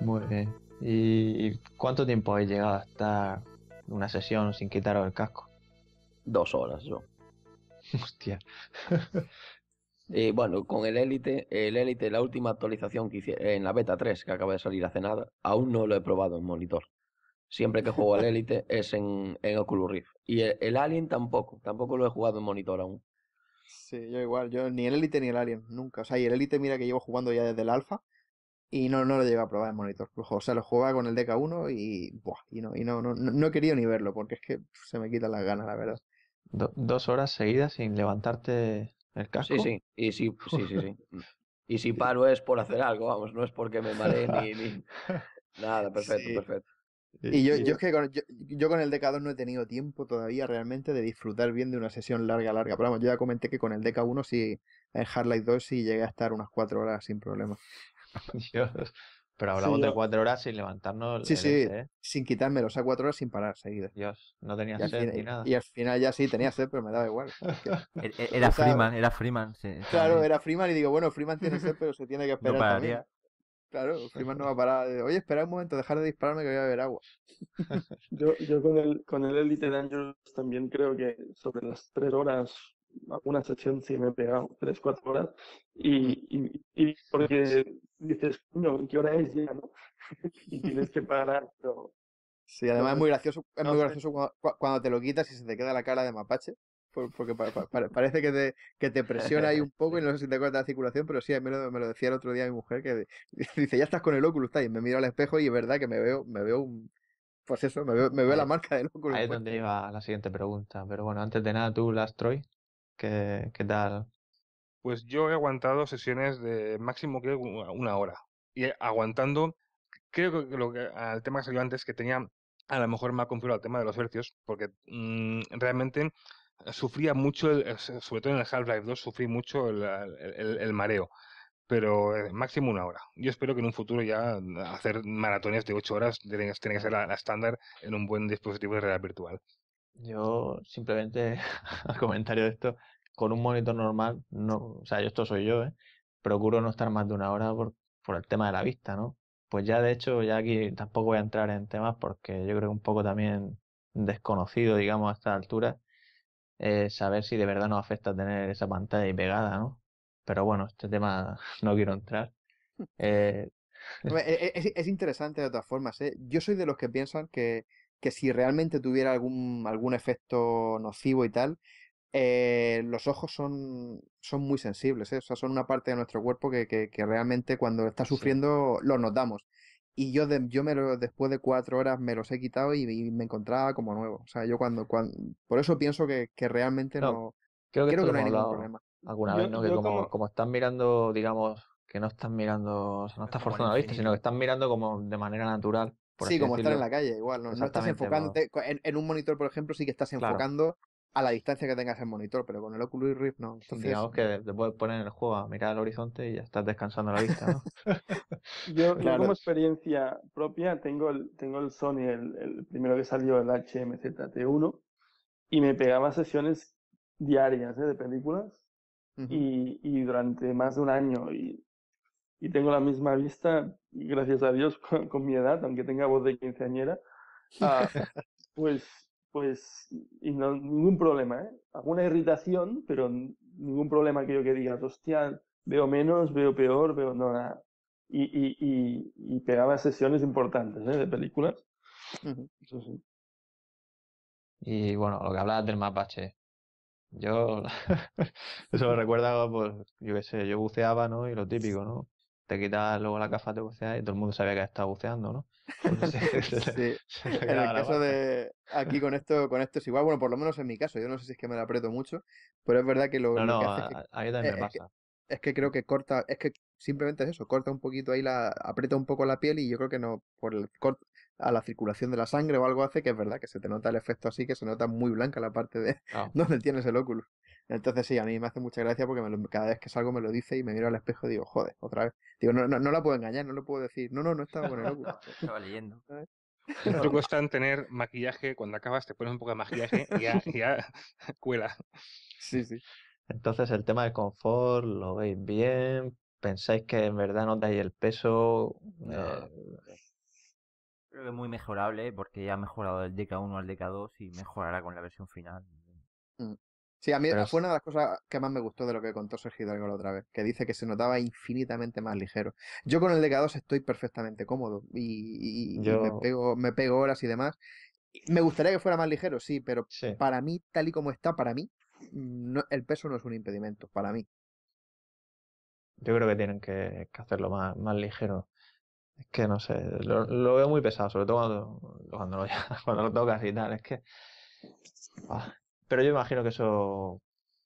Muy bien. ¿Y cuánto tiempo habéis llegado a estar una sesión sin quitaros el casco? Dos horas yo. Hostia. Y eh, bueno, con el Elite, el élite la última actualización que hice en la beta 3 que acaba de salir hace nada, aún no lo he probado en monitor. Siempre que juego al Elite es en, en Oculus Rift. Y e, el, Alien tampoco, tampoco lo he jugado en monitor aún. Sí, yo igual, yo ni el Elite ni el Alien, nunca. O sea, y el Elite mira que llevo jugando ya desde el alfa y no, no lo llevo a probar en monitor. Pues, o sea, lo jugaba con el DK1 y, buah, y, no, y no, no, no he querido ni verlo porque es que se me quitan las ganas, la verdad. dos horas seguidas sin levantarte ¿El casco? Sí, sí. Y si, sí, sí, sí. Y si paro es por hacer algo, vamos, no es porque me mareé ni, ni... Nada, perfecto, perfecto. Y yo, yo es que con, yo, con el DK2 no he tenido tiempo todavía realmente de disfrutar bien de una sesión larga, larga. Pero vamos, yo ya comenté que con el DK1 sí, en Hard 2 sí llegué a estar unas cuatro horas sin problema. Dios. Pero hablamos de cuatro horas sin levantarnos. Sí, sí, este, ¿eh? sin quitarme, o sea, cuatro horas sin parar seguidas. Dios, no tenía sed ni nada. Y al final ya sí tenía sed, pero me daba igual. E-, e-, era Freeman, era Freeman. Sí, claro, era Freeman y digo, bueno, Freeman tiene sed, pero se tiene que esperar. Claro, Freeman no va a parar. Oye, espera un momento, dejar de dispararme que voy a beber agua. yo, yo con el con el Elite Dangerous también creo que sobre las tres horas una sesión sí me he pegado tres, cuatro horas y, y, porque dices, no, ¿qué hora es ya? ¿no? y tienes que parar. Pero... Sí, además es muy gracioso, muy gracioso cuando, te lo quitas y se te queda la cara de mapache. Porque parece que te, que te presiona ahí un poco y no sé si te acuerdas de la circulación, pero sí, me lo, me lo decía el otro día mi mujer que dice, ya estás con el Oculus, está, y me miro al espejo y es verdad que me veo, me veo un, pues eso, me veo, me veo la marca del óculo Ahí es pues. donde iba la siguiente pregunta, pero bueno, antes de nada, tú, Last Troy. ¿Qué, tal? Pues yo he aguantado sesiones de máximo que una hora. Y aguantando, creo que lo al tema que salió antes, que tenía a lo mejor más configurado el tema de los hercios, porque mm, realmente sufría mucho, eh, sobre todo en el Half-Life 2, sufrí mucho el, mareo. Pero eh, máximo una hora. Yo espero que en un futuro ya hacer maratones de ocho horas tiene que ser la estándar en un buen dispositivo de realidad virtual. Yo simplemente al comentario de esto, con un monitor normal, no, o sea, yo esto soy yo, ¿eh? procuro no estar más de una hora por, por el tema de la vista, ¿no? Pues ya de hecho, ya aquí tampoco voy a entrar en temas porque yo creo que un poco también desconocido, digamos, a esta altura, eh, saber si de verdad nos afecta tener esa pantalla ahí pegada, ¿no? Pero bueno, este tema no quiero entrar. Eh... E, e, es, es, interesante de otras formas, ¿eh? Yo soy de los que piensan que que si realmente tuviera algún, algún efecto nocivo y tal, eh, los ojos son, son muy sensibles, ¿eh? o sea, son una parte de nuestro cuerpo que, que, realmente cuando está sufriendo los lo notamos. Y yo, yo me después de cuatro horas me los he quitado y, me encontraba como nuevo. O sea, yo cuando, cuando por eso pienso que, realmente no, creo que, no hay ningún problema. Alguna vez, ¿no? Que como, estás están mirando, digamos, que no estás mirando, o no estás forzando la vista, sino que estás mirando como de manera natural sí, como estar en la calle, igual. No, estás enfocándote. En, un monitor, por ejemplo, sí que estás enfocando a la distancia que tengas el monitor, pero con el Oculus Rift no. Entonces... Digamos que te puedes poner el juego a mirar al horizonte y ya estás descansando la vista, ¿no? yo, como experiencia propia tengo el, tengo el Sony, el, el primero que salió, el HMZT1, y me pegaba sesiones diarias ¿eh? de películas. y, y durante más de un año y y tengo la misma vista, gracias a Dios, con, mi edad, aunque tenga voz de quinceañera, ah, pues, pues, y no, ningún problema, ¿eh? Alguna irritación, pero ningún problema que yo que diga, hostia, veo menos, veo peor, veo no, nada. Y, y, y, pegaba sesiones importantes, ¿eh? De películas. Eso sí. Y bueno, lo que hablas del mapache. Yo, eso me recuerda, pues, yo qué sé, yo buceaba, ¿no? Y lo típico, ¿no? te quitas luego la gafa de bucear y todo el mundo sabía que estaba buceando, ¿no? Pues sí. en el caso de aquí con esto, con esto es igual, bueno, por lo menos en mi caso, yo no sé si es que me la aprieto mucho, pero es verdad que lo, no, no, que es ahí también me pasa. es que creo que corta, es que simplemente es eso, corta un poquito ahí la, aprieta un poco la piel y yo creo que no, por el cort a la circulación de la sangre o algo hace que es verdad que se te nota el efecto así, que se nota muy blanca la parte de donde tienes el óculos. Entonces sí, a mí me hace mucha gracia porque cada vez que salgo me lo dice y me miro al espejo y digo, joder, otra vez. Digo, no, no, la puedo engañar, no lo puedo decir, no, no, no estaba con el óculos. estaba leyendo. El cuesta tener maquillaje, cuando acabas te pones un poco de maquillaje y ya, cuela. Sí, sí. Entonces el tema de confort lo veis bien, pensáis que en verdad no dais el peso. Eh, Creo que muy mejorable ¿eh? porque ya ha mejorado del DK1 al DK2 y mejorará con la versión final. Mm. Sí, a mí fue una de las cosas que más me gustó de lo que contó Sergio Hidalgo la otra vez, que dice que se notaba infinitamente más ligero. Yo con el DK2 estoy perfectamente cómodo y, me, pego, horas y demás. Me gustaría que fuera más ligero, sí, pero para mí, tal y como está, para mí, el peso no es un impedimento, para mí. Yo creo que tienen que, hacerlo más ligero. Es que no sé, lo, veo muy pesado, sobre todo cuando, lo, tocas y tal. Es que. Ah, pero yo imagino que eso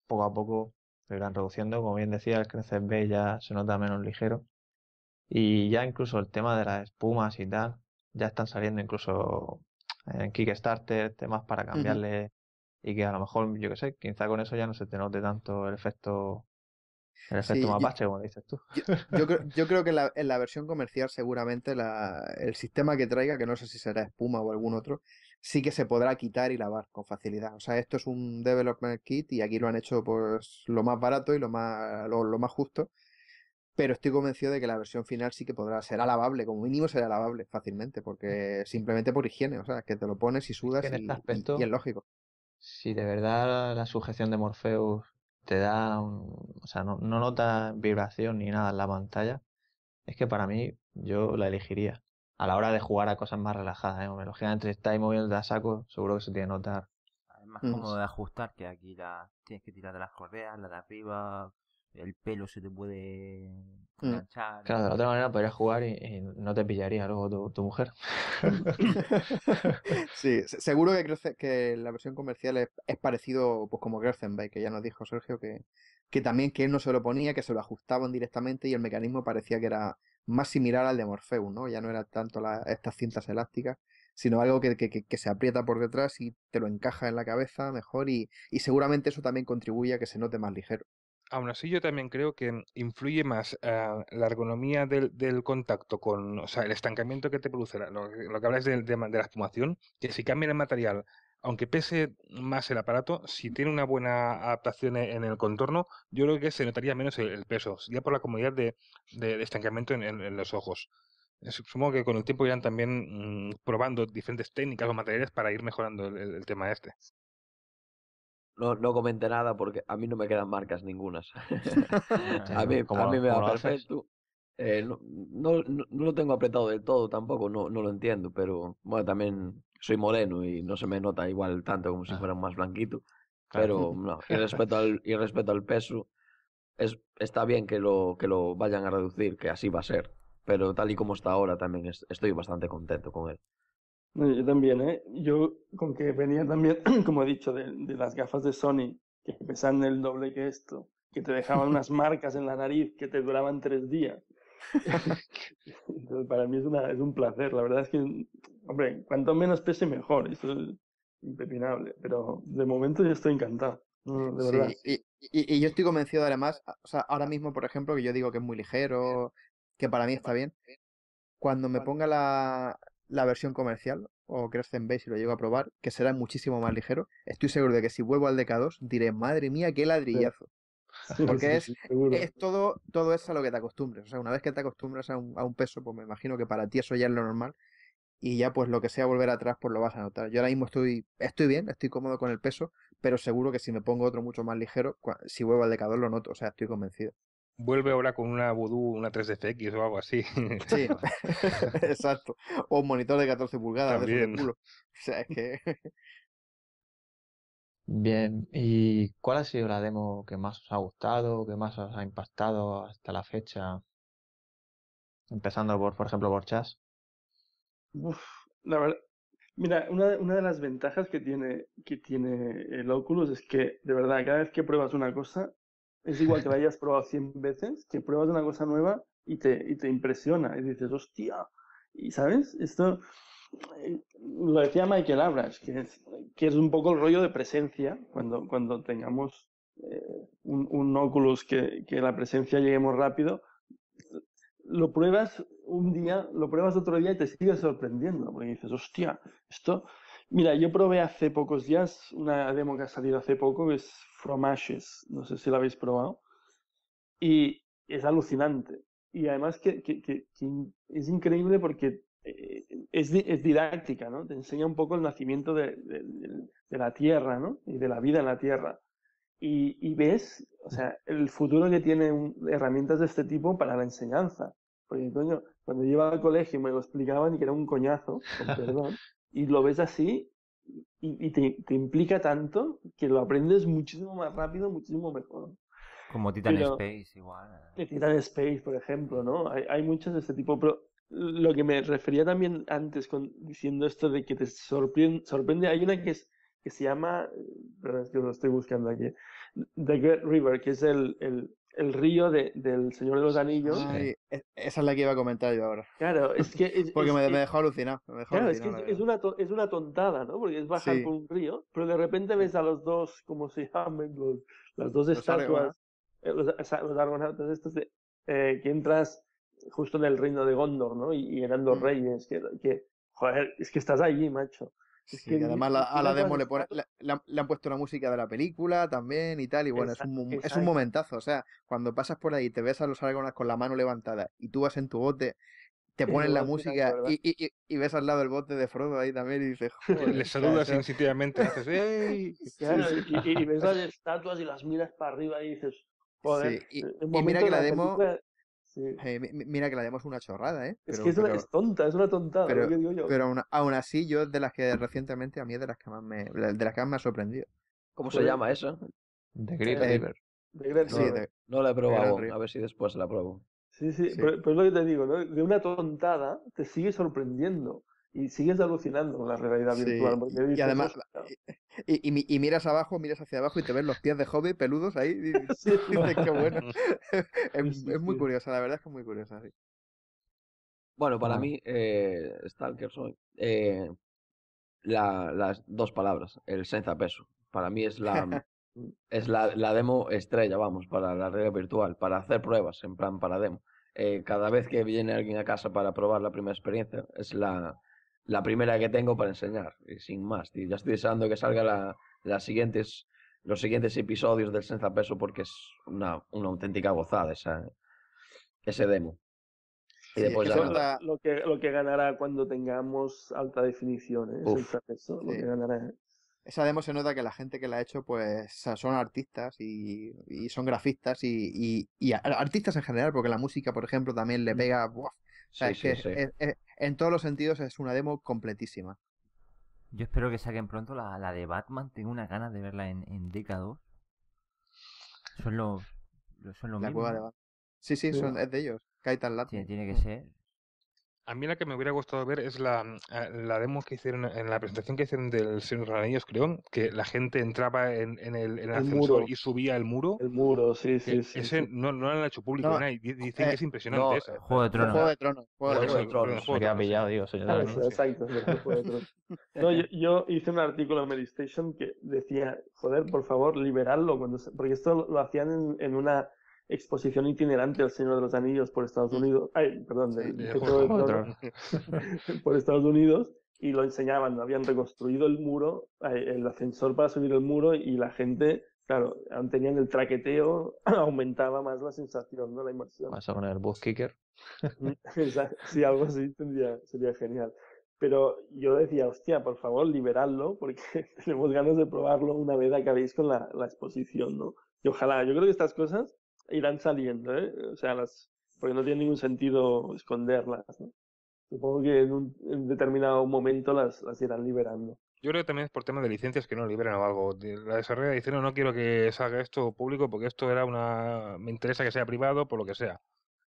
poco a poco lo irán reduciendo. Como bien decía, el crecer B ya se nota menos ligero. Y ya incluso el tema de las espumas y tal, ya están saliendo incluso en Kickstarter temas para cambiarle y que a lo mejor, yo qué sé, quizá con eso ya no se te note tanto el efecto yo, como dices tú. Yo, creo, que en la, versión comercial seguramente la, el sistema que traiga, que no sé si será espuma o algún otro, sí que se podrá quitar y lavar con facilidad. O sea, esto es un development kit y aquí lo han hecho pues lo más barato y lo más, lo, más justo. Pero estoy convencido de que la versión final sí que podrá, ser lavable, como mínimo será lavable fácilmente, porque simplemente por higiene, o sea, que te lo pones y sudas este y, y, es lógico. Si de verdad la sujeción de Morpheus te da, o sea, no, nota vibración ni nada en la pantalla, es que para mí yo la elegiría a la hora de jugar a cosas más relajadas. ¿eh? Lógicamente, entre estáis moviendo a saco, seguro que se tiene que notar. Es más mm, cómodo de ajustar que aquí la... tienes que tirar de las correas, la de arriba, el pelo se te puede mm, enganchar. Claro, de la otra manera podrías jugar y, no te pillaría luego tu, mujer. sí, seguro que, que la versión comercial es, parecido, pues como Gersenbay, que ya nos dijo Sergio que, que también que él no se lo ponía, que se lo ajustaban directamente y el mecanismo parecía que era más similar al de Morpheus, ¿no? Ya no era tanto la, estas cintas elásticas, sino algo que, que, que, se aprieta por detrás y te lo encaja en la cabeza mejor y seguramente eso también contribuye a que se note más ligero aún así yo también creo que influye más ah, la ergonomía del, contacto con, o sea, el estancamiento que te produce, lo, que hablas de, la espumación, que si cambia el material, aunque pese más el aparato, si tiene una buena adaptación en el contorno, yo creo que se notaría menos el, peso, ya por la comodidad de, estancamiento en, los ojos. Supongo que con el tiempo irán también mm, probando diferentes técnicas o materiales para ir mejorando el, el tema este. No, no comenté nada porque a mí no me quedan marcas ningunas. a mí, a me da perfecto. Eh, no, no, no, lo tengo apretado del todo tampoco, no, no lo entiendo, pero bueno, también soy moreno y no se me nota igual tanto como si fuera más blanquito. Pero no, y respecto al, y al peso, es, está bien que lo, que lo vayan a reducir, que así va a ser. Pero tal y como está ahora, también estoy bastante contento con él yo también, ¿eh? Yo con que venía también, como he dicho, de, las gafas de Sony, que pesan el doble que esto, que te dejaban unas marcas en la nariz que te duraban tres días. Entonces, para mí es, una, es un placer. La verdad es que, hombre, cuanto menos pese, mejor. Eso es impepinable. Pero de momento yo estoy encantado. De verdad. Sí, y, y, yo estoy convencido, además, o sea, ahora mismo, por ejemplo, que yo digo que es muy ligero, que para mí está bien. Cuando me ponga la, la versión comercial o Crescent Base y lo llego a probar, que será muchísimo más ligero. Estoy seguro de que si vuelvo al DK2 diré, madre mía, qué ladrillazo. Porque es, es, todo, todo es a lo que te acostumbres. O sea, una vez que te acostumbras a un, a un peso, pues me imagino que para ti eso ya es lo normal. Y ya pues lo que sea volver atrás, pues lo vas a notar. Yo ahora mismo estoy, estoy bien, estoy cómodo con el peso, pero seguro que si me pongo otro mucho más ligero, si vuelvo al decador lo noto, o sea, estoy convencido vuelve ahora con una Voodoo, una 3DFX o algo así. Sí, exacto. O un monitor de 14 pulgadas. También. culo. O sea, que... Bien, ¿y cuál ha sido la demo que más os ha gustado, que más os ha impactado hasta la fecha? Empezando por, por ejemplo, por Chas. Uf, la verdad, mira, una, una, de las ventajas que tiene, que tiene el Oculus es que, de verdad, cada vez que pruebas una cosa, es igual que vayas hayas probado 100 veces, que pruebas una cosa nueva y te, y te impresiona. Y dices, hostia. Y sabes, esto eh, lo decía Michael Abras que es, que es un poco el rollo de presencia, cuando, cuando tengamos eh, un, un, que, la presencia lleguemos rápido, lo pruebas un día, lo pruebas otro día y te sigue sorprendiendo, porque dices, hostia, esto... Mira, yo probé hace pocos días una demo que ha salido hace poco, que es From no sé si lo habéis probado, y es alucinante. Y además que, es increíble porque eh, es, didáctica, ¿no? Te enseña un poco el nacimiento de, la Tierra, ¿no? Y de la vida en la Tierra. Y, ves, o sea, el futuro que tienen herramientas de este tipo para la enseñanza. Porque, coño, cuando yo iba al colegio me lo explicaban y que era un coñazo, perdón, y lo ves así y, te, implica tanto que lo aprendes muchísimo más rápido, muchísimo mejor. Como Titan Space, igual. ¿eh? Titan Space, por ejemplo, ¿no? Hay, hay de este tipo, pero lo que me refería también antes diciendo esto de que te sorprende, sorprende hay una que es que se llama, eh, perdón, es que lo estoy buscando aquí, The Great River, que es el el río de, del Señor de los Anillos. E, esa es la que iba a comentar yo ahora. Claro, es que. porque me, dejó alucinado. es es, una, es una tontada, ¿no? Porque es bajar por un río, pero de repente ves a los dos, como se llaman, los, las dos estatuas, eh, los, argonautas estos, eh, que entras justo en el reino de Gondor, ¿no? Y, eran dos reyes, que, que. Joder, es que estás allí, macho y además a la demo le, han, puesto la música de la película también y tal, y bueno, es, un, es un momentazo, o sea, cuando pasas por ahí y te ves a los argonas con la mano levantada y tú vas en tu bote, te ponen la música y, ves al lado el bote de Frodo ahí también y dices, joder, le saludas sensitivamente instintivamente, haces, Y, ves las estatuas y las miras para arriba y dices, joder, eh, y, mira que la, demo mira que la demos una chorrada, ¿eh? es que es, tonta, es una tontada. Pero, digo yo. aún, así, yo de las que recientemente, a mí es de las que más me, de las que más me ha sorprendido. ¿Cómo se pues, llama eso? The eh, Grip eh, River. no, la he probado, a ver si después la pruebo. Sí, sí, Pero, pero, es lo que te digo, ¿no? De una tontada te sigue sorprendiendo y sigues alucinando con la realidad virtual. y, además, y, miras abajo, miras hacia abajo y te ves los pies de hobby peludos ahí. dices, qué bueno. es, muy curiosa, la verdad es que es muy curiosa. Bueno, para mí, eh, Stalker soy. Eh, la, las dos palabras, el senza peso. Para mí es la. es la, demo estrella, vamos, para la realidad virtual, para hacer pruebas, en plan para demo. Eh, cada vez que viene alguien a casa para probar la primera experiencia, es la, la primera que tengo para enseñar, sin más. Ya estoy deseando que salga la, las siguientes, los siguientes episodios del Senza Peso porque es una, una auténtica gozada esa, ese demo. Y después lo, que, lo que ganará cuando tengamos alta definición, ¿eh? Esa demo se nota que la gente que la ha hecho, pues son artistas y, son grafistas y, y, artistas en general, porque la música, por ejemplo, también le mm. pega en todos los sentidos es una demo completísima. Yo espero que saquen pronto la, la de Batman. Tengo una ganas de verla en, en dk Son los. Son la Cueva de Batman. Sí, sí, son, es de ellos. Kaitan Tiene, tiene que mm. ser. A mí la que me hubiera gustado ver es la, mm, ah, la demo que hicieron, en la presentación que hicieron del Señor de los Anillos, creo, que la gente entraba en, en el, en el, ascensor y subía el muro. El muro, sí, e sí. sí ese No, no lo han hecho público, no, eh, dicen que es impresionante. No, esa. Juego de Tronos. Juego de Tronos. Juego de Tronos. Trono. Trono. pillado, digo, señor ah, de Exacto, Juego de Tronos. No, yo, yo, hice un artículo en Medistation que decía, joder, por favor, liberarlo, cuando se... porque esto lo hacían en, en una exposición itinerante al Señor de los Anillos por Estados mm. Unidos, ay, perdón, por Estados Unidos y lo enseñaban, habían reconstruido el muro, el ascensor para subir el muro y la gente, claro, tenían el traqueteo, aumentaba más la sensación, ¿no? La inmersión. Vas a poner bus kicker. Mm, sí, algo así sería genial. Pero yo decía, hostia, por favor, liberadlo, porque tenemos ganas de probarlo una vez acabéis con la, la exposición, ¿no? Y ojalá, yo creo que estas cosas irán saliendo, ¿eh? O sea, las, porque no tiene ningún sentido esconderlas, ¿no? Supongo que en un determinado momento las, las irán liberando. Yo creo que también es por tema de licencias que no liberan o algo. La desarrolladora diciendo no quiero que salga esto público porque esto era una... me interesa que sea privado por lo que sea.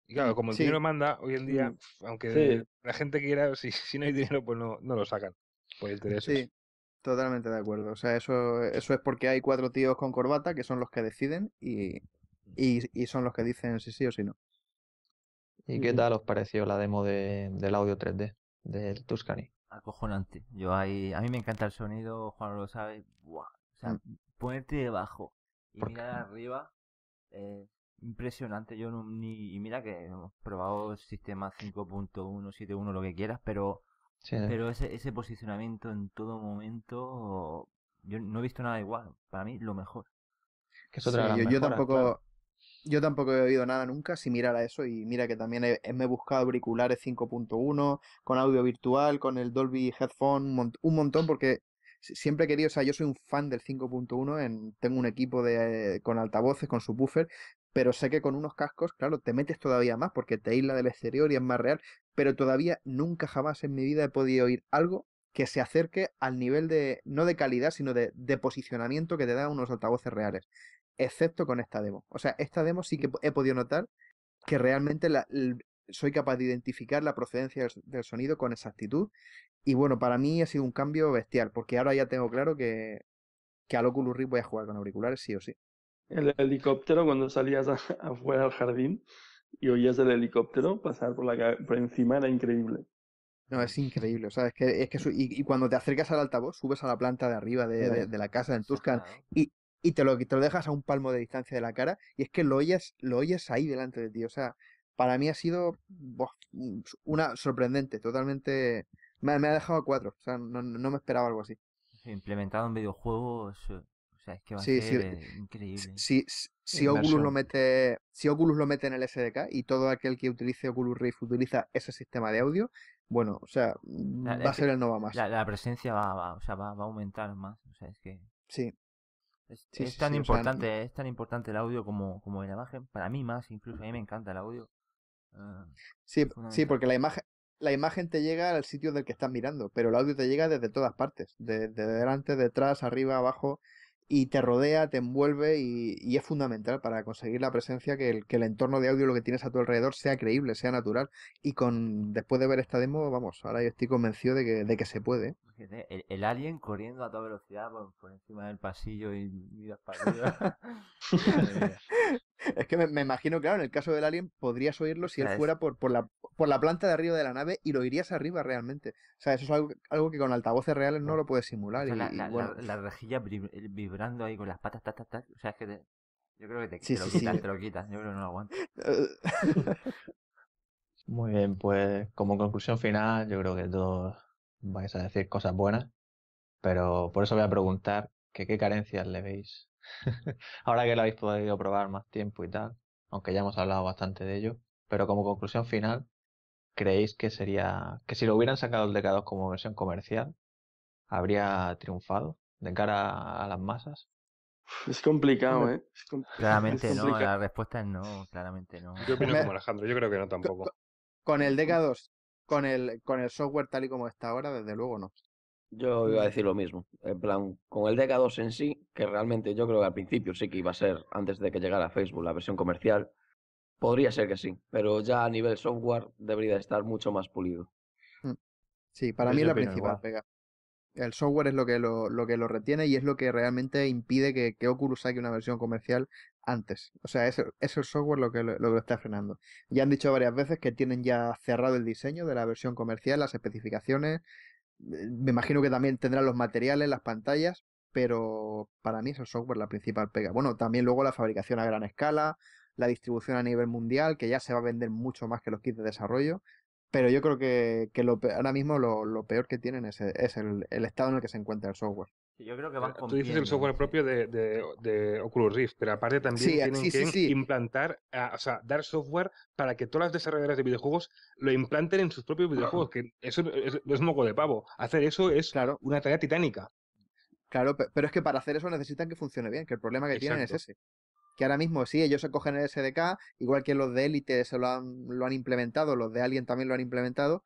Y claro, mm, como el dinero manda, hoy en día, mm. aunque la gente quiera, si, si no hay dinero, pues no, no lo sacan por interés. Sí, totalmente de acuerdo. O sea, eso, eso es porque hay cuatro tíos con corbata que son los que deciden y, y, y son los que dicen si sí o si no. ¿Y qué tal os pareció la demo de, del audio 3D del Tuscany? Acojonante. Yo ahí, a mí me encanta el sonido, Juan lo sabe. Buah. O sea, mm. ponerte debajo y mirar arriba, es impresionante. Yo no, ni, y mira que hemos probado sistema 5.1, 7.1, lo que quieras, pero, pero ese, ese posicionamiento en todo momento, yo no he visto nada igual. Para mí, lo mejor. yo, tampoco, yo tampoco he oído nada nunca, si mirara eso, y mira que también he, me he buscado auriculares 5.1, con audio virtual, con el Dolby Headphone, un, montón, porque siempre he querido, o sea, yo soy un fan del 5.1, tengo un equipo de, con altavoces, con subwoofer, pero sé que con unos cascos, claro, te metes todavía más porque te isla del exterior y es más real, pero todavía nunca jamás en mi vida he podido oír algo que se acerque al nivel de, no de calidad, sino de, de posicionamiento que te dan unos altavoces reales excepto con esta demo. O sea, esta demo sí que mm. he podido notar que realmente soy capaz de identificar la procedencia del, sonido con exactitud. Y bueno, para mí ha sido un cambio bestial, porque ahora ya tengo claro que, que al Oculus Rift voy a jugar con auriculares sí o sí. El helicóptero, cuando salías afuera al jardín y oías el helicóptero pasar por, la, por encima, era increíble. No, es increíble. O sea, es que, es y, cuando te acercas al altavoz, subes a la planta de arriba de, de la casa en Tuscan y, y te lo, te lo dejas a un palmo de distancia de la cara y es que lo oyes, lo oyes ahí delante de ti. O sea, para mí ha sido una sorprendente, totalmente... Me, ha dejado cuatro, o sea, no, me esperaba algo así. Implementado en videojuegos, o sea, es que va a ser eh, eh, increíble. Si, Oculus lo mete, si Oculus lo mete en el SDK y todo aquel que utilice Oculus Rift utiliza ese sistema de audio, bueno, o sea, va a ser el Nova más. La, presencia va, va a aumentar más, o sea, es que... Sí, es, tan importante, eh, es tan importante el audio como, como la imagen. Para mí más, incluso a mí me encanta el audio. Ah, sí, sí, porque la imagen, la imagen te llega al sitio del que estás mirando, pero el audio te llega desde todas partes, desde delante, detrás, arriba, abajo y te rodea, te envuelve y, es fundamental para conseguir la presencia que el, entorno de audio, lo que tienes a tu alrededor, sea creíble, sea natural. Y con después de ver esta demo, vamos, ahora yo estoy convencido de que, de que se puede. ¿eh? El, alien corriendo a toda velocidad por, encima del pasillo y miras para arriba. Es que me, imagino, claro, en el caso del alien podrías oírlo si él fuera por, por, la, por la planta de arriba de la nave y lo irías arriba realmente. O sea, eso es algo, algo que con altavoces reales no lo puedes simular. la, rejilla eh, vibrando ahí con las patas, ta, ta, ta. O sea, es que yo creo que te, te lo quitas, te lo quitas. Yo creo que no lo aguanto. Muy bien, pues como conclusión final, yo creo que todos vais a decir cosas buenas, pero por eso voy a preguntar que qué carencias le veis Ahora que lo habéis podido probar más tiempo y tal, aunque ya hemos hablado bastante de ello, pero como conclusión final, ¿creéis que sería que si lo hubieran sacado el DK2 como versión comercial, habría triunfado de cara a las masas? Es complicado, ¿eh? claramente no, la respuesta es no, claramente no. Yo opino como Alejandro, yo creo que no tampoco. Con el DK2, con el, con el software tal y como está ahora, desde luego no. Yo iba a decir lo mismo. En plan, con el DK2 en sí, que realmente yo creo que al principio sí que iba a ser, antes de que llegara Facebook, la versión comercial, podría ser que sí, pero ya a nivel software debería estar mucho más pulido. Mm. Sí, para mí es la principal pega. El software es lo que lo, que lo retiene y es lo que realmente impide que, Oculus saque una versión comercial antes. O sea, es, es el software lo que lo, está frenando. Ya han dicho varias veces que tienen ya cerrado el diseño de la versión comercial, las especificaciones, eh, me imagino que también tendrán los materiales, las pantallas, pero para mí es el software la principal pega. Bueno, también luego la fabricación a gran escala, la distribución a nivel mundial, que ya se va a vender mucho más que los kits de desarrollo, pero yo creo que, ahora mismo lo, peor que tienen es, es el, el estado en el que se encuentra el software. Yo Tú dices el software propio de, de, Oculus Rift, pero aparte también tienen que implantar, o sea, dar software para que todas las desarrolladoras de videojuegos lo implanten en sus propios videojuegos, que eso es, es moco de pavo. Hacer eso es claro. una tarea titánica. Claro, pero es que para hacer eso necesitan que funcione bien, que el problema que tienen es ese. Que ahora mismo sí, ellos se cogen el SDK, igual que los de Elite se lo han, lo han implementado, los de Alien también lo han implementado,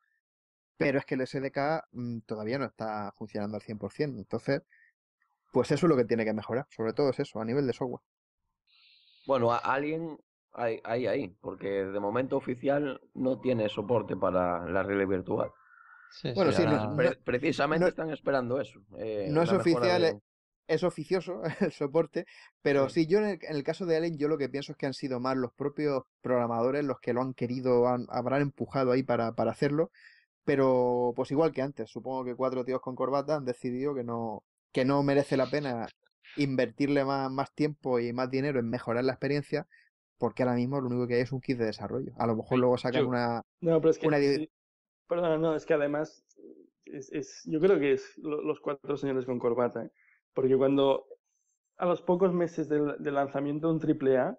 pero es que el SDK mm, todavía no está funcionando al 100%. Entonces, pues eso es lo que tiene que mejorar, sobre todo es eso, a nivel de software. Bueno, a alguien hay, ahí, porque de momento oficial no tiene soporte para la realidad virtual. bueno, sí, precisamente están esperando eso. Eh, no es oficial, es oficioso el soporte, pero sí, yo en el, caso de Alien yo lo que pienso es que han sido más los propios programadores los que lo han querido, han, habrán empujado ahí para, para hacerlo, pero pues igual que antes, supongo que cuatro tíos con corbata han decidido que no, que no merece la pena invertirle más, tiempo y más dinero en mejorar la experiencia, porque ahora mismo lo único que hay es un kit de desarrollo. A lo mejor luego sacan una... No, pero es que... perdona, no, es que además es, es, yo creo que es los cuatro señores con corbata, ¿eh? porque cuando a los pocos meses del, lanzamiento de un triple A,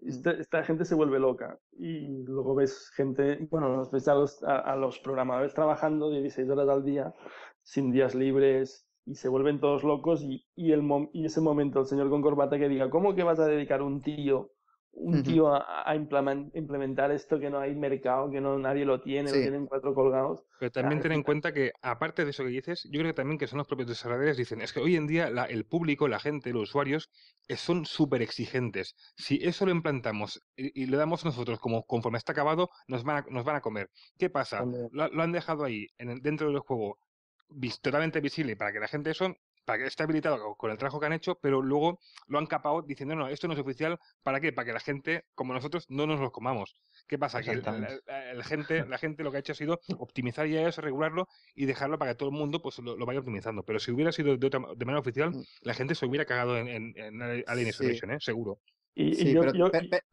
mm. este, esta, gente se vuelve loca y luego ves gente, bueno, ves a los, a, a los programadores trabajando 16 horas al día, sin días libres, y se vuelven todos locos y, el y ese momento el señor con corbata que diga, ¿cómo que vas a dedicar un tío, un tío a, implementar esto que no hay mercado, que no nadie lo tiene, lo tienen cuatro colgados? Pero ah, también ten en cuenta que, aparte de eso que dices, yo creo que también que son los propios desarrolladores dicen, es que hoy en día el público, la gente, los usuarios, eh, son súper exigentes. Si eso lo implantamos y, lo damos nosotros como conforme está acabado, nos van a, nos van a comer. ¿Qué pasa? Lo, han dejado ahí, en dentro del juego totalmente visible para que la gente eso para que esté habilitado con el trabajo que han hecho, pero luego lo han capado diciendo, no, esto no es oficial, ¿para qué? Para que la gente, como nosotros, no nos lo comamos. ¿Qué pasa? Que eh, la, gente, la gente lo que ha hecho ha sido optimizar ya eso, regularlo y dejarlo para que todo el mundo pues lo, vaya optimizando. Pero si hubiera sido de, manera oficial, mm. la gente se hubiera cagado en, Alien Isolation, seguro.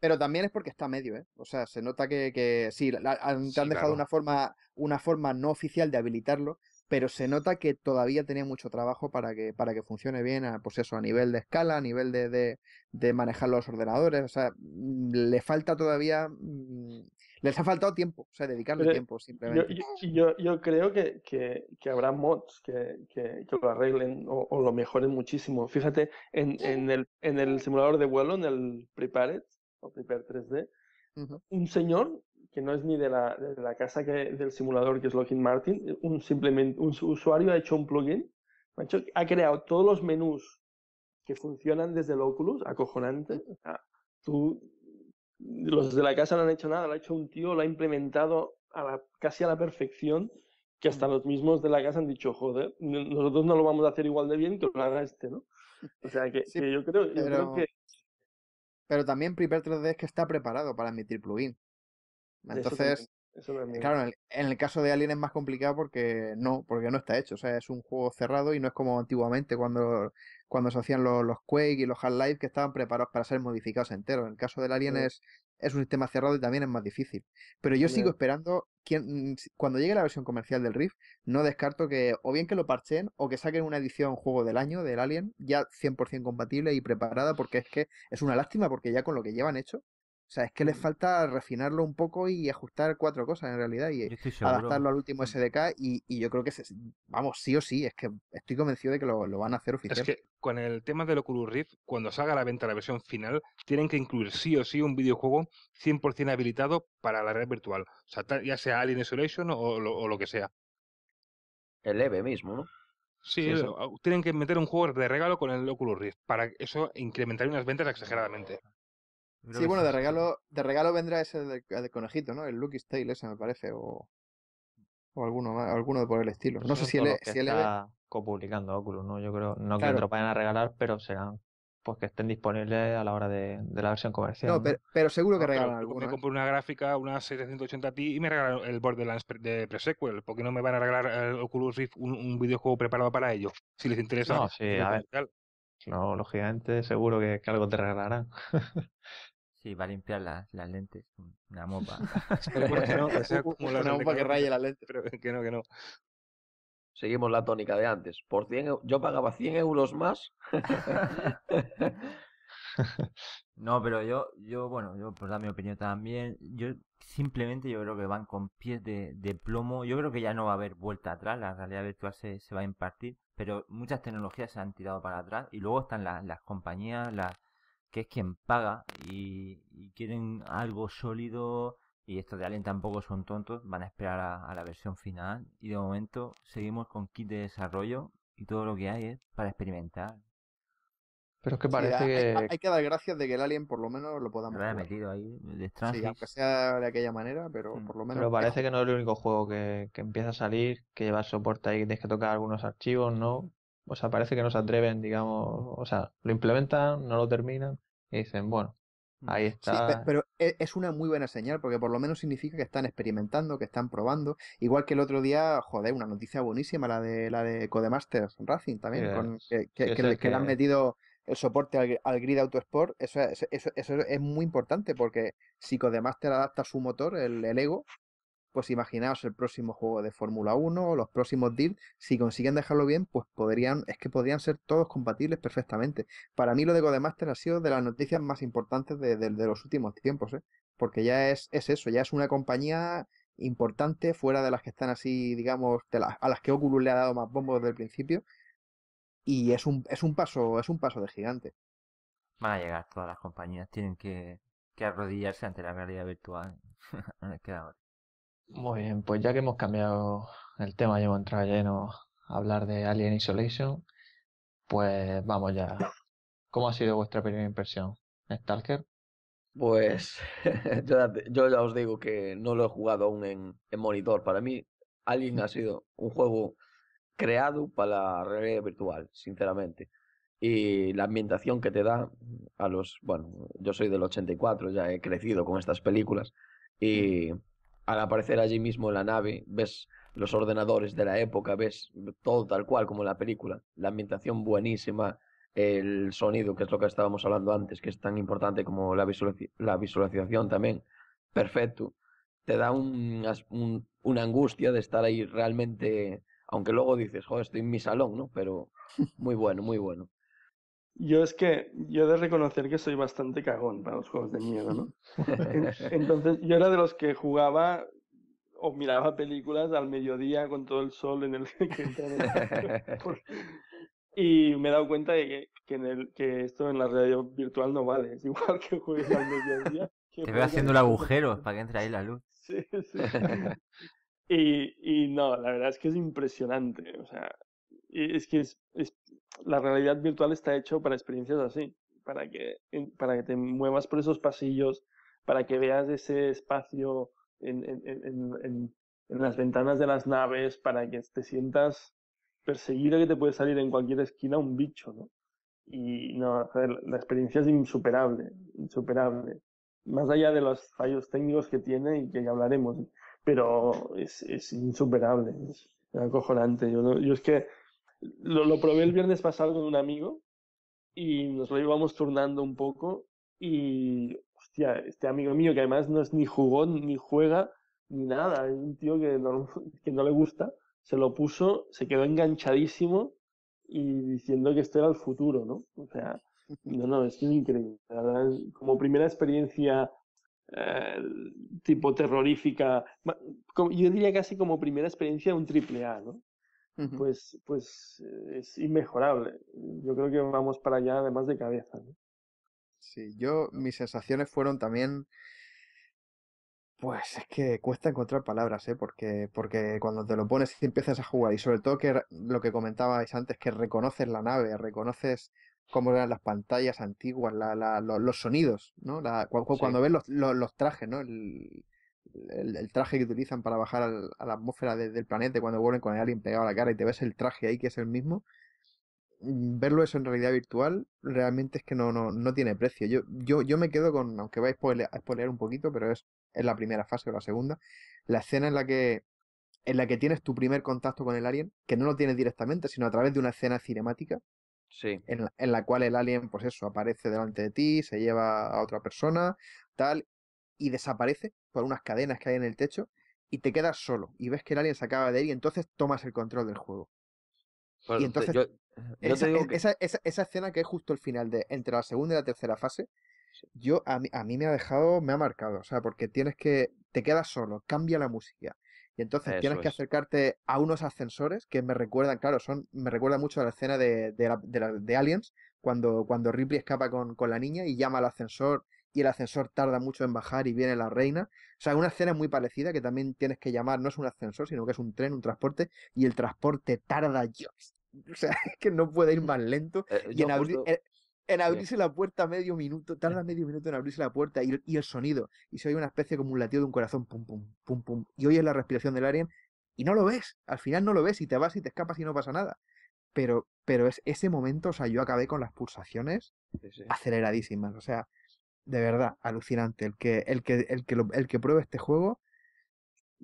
pero, también es porque está medio, ¿eh? O sea, se nota que, sí, han, dejado una forma una forma no oficial de habilitarlo, pero se nota que todavía tenía mucho trabajo para que, para que funcione bien, a, ah, pues eso, a nivel de escala, a nivel de, de, manejar los ordenadores, o sea, mm, le falta todavía, mm, les ha faltado tiempo, o sea, dedicarle tiempo simplemente. Yo, creo que, habrá mods que, que lo arreglen o, lo mejoren muchísimo. Fíjate, en, en, el, en el simulador de vuelo, en el Prepared, o Prepare 3D, un señor que no es ni de la, de la casa del simulador que es Login Martin, un, simplemente, un usuario ha hecho un plugin, ha creado todos los menús que funcionan desde el Oculus, acojonante. tú, los de la casa no han hecho nada, lo ha hecho un tío, lo ha implementado a casi a la perfección, que hasta los mismos de la casa han dicho, joder, nosotros no lo vamos a hacer igual de bien que lo haga este, ¿no? O sea, que, yo, creo, que pero también Prepare 3D es que está preparado para emitir plugin. Entonces, claro, en el, caso de Alien es más complicado porque no, porque no está hecho. O sea, es un juego cerrado y no es como antiguamente cuando, cuando se hacían los, Quake y los Half-Life que estaban preparados para ser modificados enteros. En el caso del Alien es, es un sistema cerrado y también es más difícil. Pero yo sigo esperando, quien, cuando llegue la versión comercial del Rift, no descarto que o bien que lo parchen o que saquen una edición juego del año del Alien ya 100% compatible y preparada porque es que es una lástima porque ya con lo que llevan hecho o sea, es que les falta refinarlo un poco y ajustar cuatro cosas en realidad y adaptarlo al último mm. SDK. Y, yo creo que, vamos, sí o sí, es que estoy convencido de que lo, van a hacer oficial. Es que con el tema del Oculus Rift, cuando salga la venta la versión final, tienen que incluir sí o sí un videojuego 100% habilitado para la red virtual. O sea, ya sea Alien Isolation o lo, que sea. El EVE mismo, ¿no? Sí, sí tienen que meter un juego de regalo con el Oculus Rift. Para eso incrementar unas ventas exageradamente sí, bueno, de regalo, de regalo vendrá ese de, conejito, ¿no? El Lucky Tale ese me parece, o, o alguno, alguno por el estilo. Pues no sé e, si él si está copublicando Oculus, ¿no? Yo creo, no que lo vayan a regalar, pero serán pues que estén disponibles a la hora de, de la versión comercial. No, Pero, seguro que regalan Me ¿eh? compré una gráfica, una 780 Ti y me regalan el Borderlands de pre-sequel. ¿Por no me van a regalar eh, Oculus Rift un, videojuego preparado para ello? Si les interesa. No, sí, a ver. No, lógicamente seguro que algo te regalarán. Sí, va a limpiar las lentes. Una mopa. una mopa que raye las lentes. Pero que no, que no. Seguimos la tónica de antes. Por 100, yo pagaba 100 euros más. no, pero yo, yo bueno, yo por pues, dar mi opinión también, yo simplemente yo creo que van con pies de, plomo. Yo creo que ya no va a haber vuelta atrás, la realidad virtual se, va a impartir, pero muchas tecnologías se han tirado para atrás y luego están las compañías, las, que es quien paga y, quieren algo sólido y estos de Alien tampoco son tontos, van a esperar a, la versión final y de momento seguimos con kit de desarrollo y todo lo que hay es para experimentar. Pero es que parece hay, que... Hay, que dar gracias de que el Alien por lo menos lo podamos Lo metido ahí, de sí, aunque sea de aquella manera, pero mm, por lo menos... Pero parece que no es el único juego que, empieza a salir, que lleva soporte ahí, que tienes que tocar algunos archivos, ¿no? o sea, parece que no se atreven, digamos, o sea, lo implementan, no lo terminan y dicen, bueno, mm, ahí está. pero e, es una muy buena señal porque por lo menos significa que están experimentando, que están probando. Igual que el otro día, joder, una noticia buenísima, la de la de Codemasters Racing también, que, le han metido el soporte al, grid Autosport, eso, eso, eso, es muy importante porque si Codemaster adapta su motor, el, el Ego, pues imaginaos el próximo juego de Fórmula 1 o los próximos deals, si consiguen dejarlo bien, pues podrían, es que podrían ser todos compatibles perfectamente. Para mí lo de Godemaster ha sido de las noticias más importantes de, los últimos tiempos, ¿eh? porque ya es, es, eso, ya es una compañía importante fuera de las que están así, digamos, a las que Oculus le ha dado más bombo desde el principio. Y es un, es un paso, es un paso de gigante. Van a llegar todas las compañías, tienen que, arrodillarse ante la realidad virtual. Muy bien, pues ya que hemos cambiado el tema y hemos entrado lleno a hablar de Alien Isolation, pues vamos ya. ¿Cómo ha sido vuestra primera impresión, Stalker? Pues yo, ya os digo que no lo he jugado aún en, en monitor. Para mí, Alien ha sido un juego creado para la realidad virtual, sinceramente. Y la ambientación que te da a los... Bueno, yo soy del 84, ya he crecido con estas películas. Y mm al aparecer allí mismo en la nave, ves los ordenadores de la época, ves todo tal cual como en la película, la ambientación buenísima, el sonido, que es lo que estábamos hablando antes, que es tan importante como la, la visualización también, perfecto, te da una angustia de estar ahí realmente, aunque luego dices, joder, estoy en mi salón, ¿no? Pero muy bueno, muy bueno. Yo es que, yo he de reconocer que soy bastante cagón para los juegos de miedo, ¿no? Entonces, yo era de los que jugaba o miraba películas al mediodía con todo el sol en el que Y me he dado cuenta de que, que, en el, que esto en la realidad virtual no vale. Es igual que juegues al mediodía. Te veo haciendo el agujero para que entre ahí la luz. Sí, sí. Y, y no, la verdad es que es impresionante. O sea, es que es la realidad virtual está hecho para experiencias así, para que, para que te muevas por esos pasillos, para que veas ese espacio en, en, en, las ventanas de las naves, para que te sientas perseguido que te puede salir en cualquier esquina un bicho, ¿no? Y no, la experiencia es insuperable, insuperable. Más allá de los fallos técnicos que tiene y que ya hablaremos, pero es, es insuperable, es acojonante. Yo, yo es que lo, probé el viernes pasado con un amigo y nos lo llevamos turnando un poco y, hostia, este amigo mío que además no es ni jugón, ni juega, ni nada, es un tío que no, no le gusta, se lo puso, se quedó enganchadísimo y diciendo que esto era el futuro, ¿no? O sea, no, no, es increíble. La verdad, como primera experiencia eh, tipo terrorífica, yo diría casi como primera experiencia de un triple A, ¿no? pues, pues eh, es inmejorable. Yo creo que vamos para allá además de cabeza. Sí, yo, ah. mis sensaciones fueron también... Pues es que cuesta encontrar palabras, ¿eh? Porque, porque cuando te lo pones y empiezas a jugar, y sobre todo que lo que comentabais antes, que reconoces la nave, reconoces cómo eran las pantallas antiguas, la, los, sonidos, ¿no? cuando, ves los, los, trajes, ¿no? El, el, traje que utilizan para bajar a la atmósfera del planeta cuando vuelven con el alien pegado a la cara y te ves el traje ahí que es el mismo, mm, verlo eso en realidad virtual realmente es que no, no, tiene precio. Yo, yo, yo me quedo con, aunque vais a spoiler un poquito, pero es, es la primera fase o la segunda, la escena en la que en la que tienes tu primer contacto con el alien, que no lo tienes directamente, sino a través de una escena cinemática, Sí. En la, en, la, cual el alien, pues eso, aparece delante de ti, se lleva a otra persona, tal, y desaparece por unas cadenas que hay en el techo y te quedas solo y ves que el alien se acaba de ir y entonces tomas el control del juego. y entonces, esa, escena que es justo el final de entre la segunda y la tercera fase, yo a mí, me ha dejado, me ha marcado, o sea, porque tienes que, te quedas solo, cambia la música. Y entonces tienes que acercarte a unos ascensores que me recuerdan, claro, son, me recuerda mucho a la escena de, de Aliens, cuando, cuando Ripley escapa con, con, la niña y llama al ascensor y el ascensor tarda mucho en bajar y viene la reina. O sea, una escena muy parecida que también tienes que llamar, no es un ascensor, sino que es un tren, un transporte, y el transporte tarda yo. O sea, es que no puede ir más lento. Eh, y en, abrirse la puerta medio minuto, tarda medio minuto en abrirse la puerta y, el sonido. Y se oye una especie como un latido de un corazón, pum, pum, pum, pum. Y oyes la respiración del alien y no lo ves. Al final no lo ves y te vas y te escapas y no pasa nada. Pero, pero es ese momento, o sea, yo acabé con las pulsaciones aceleradísimas. O sea, de verdad, alucinante. El que, el que, el que, el que pruebe este juego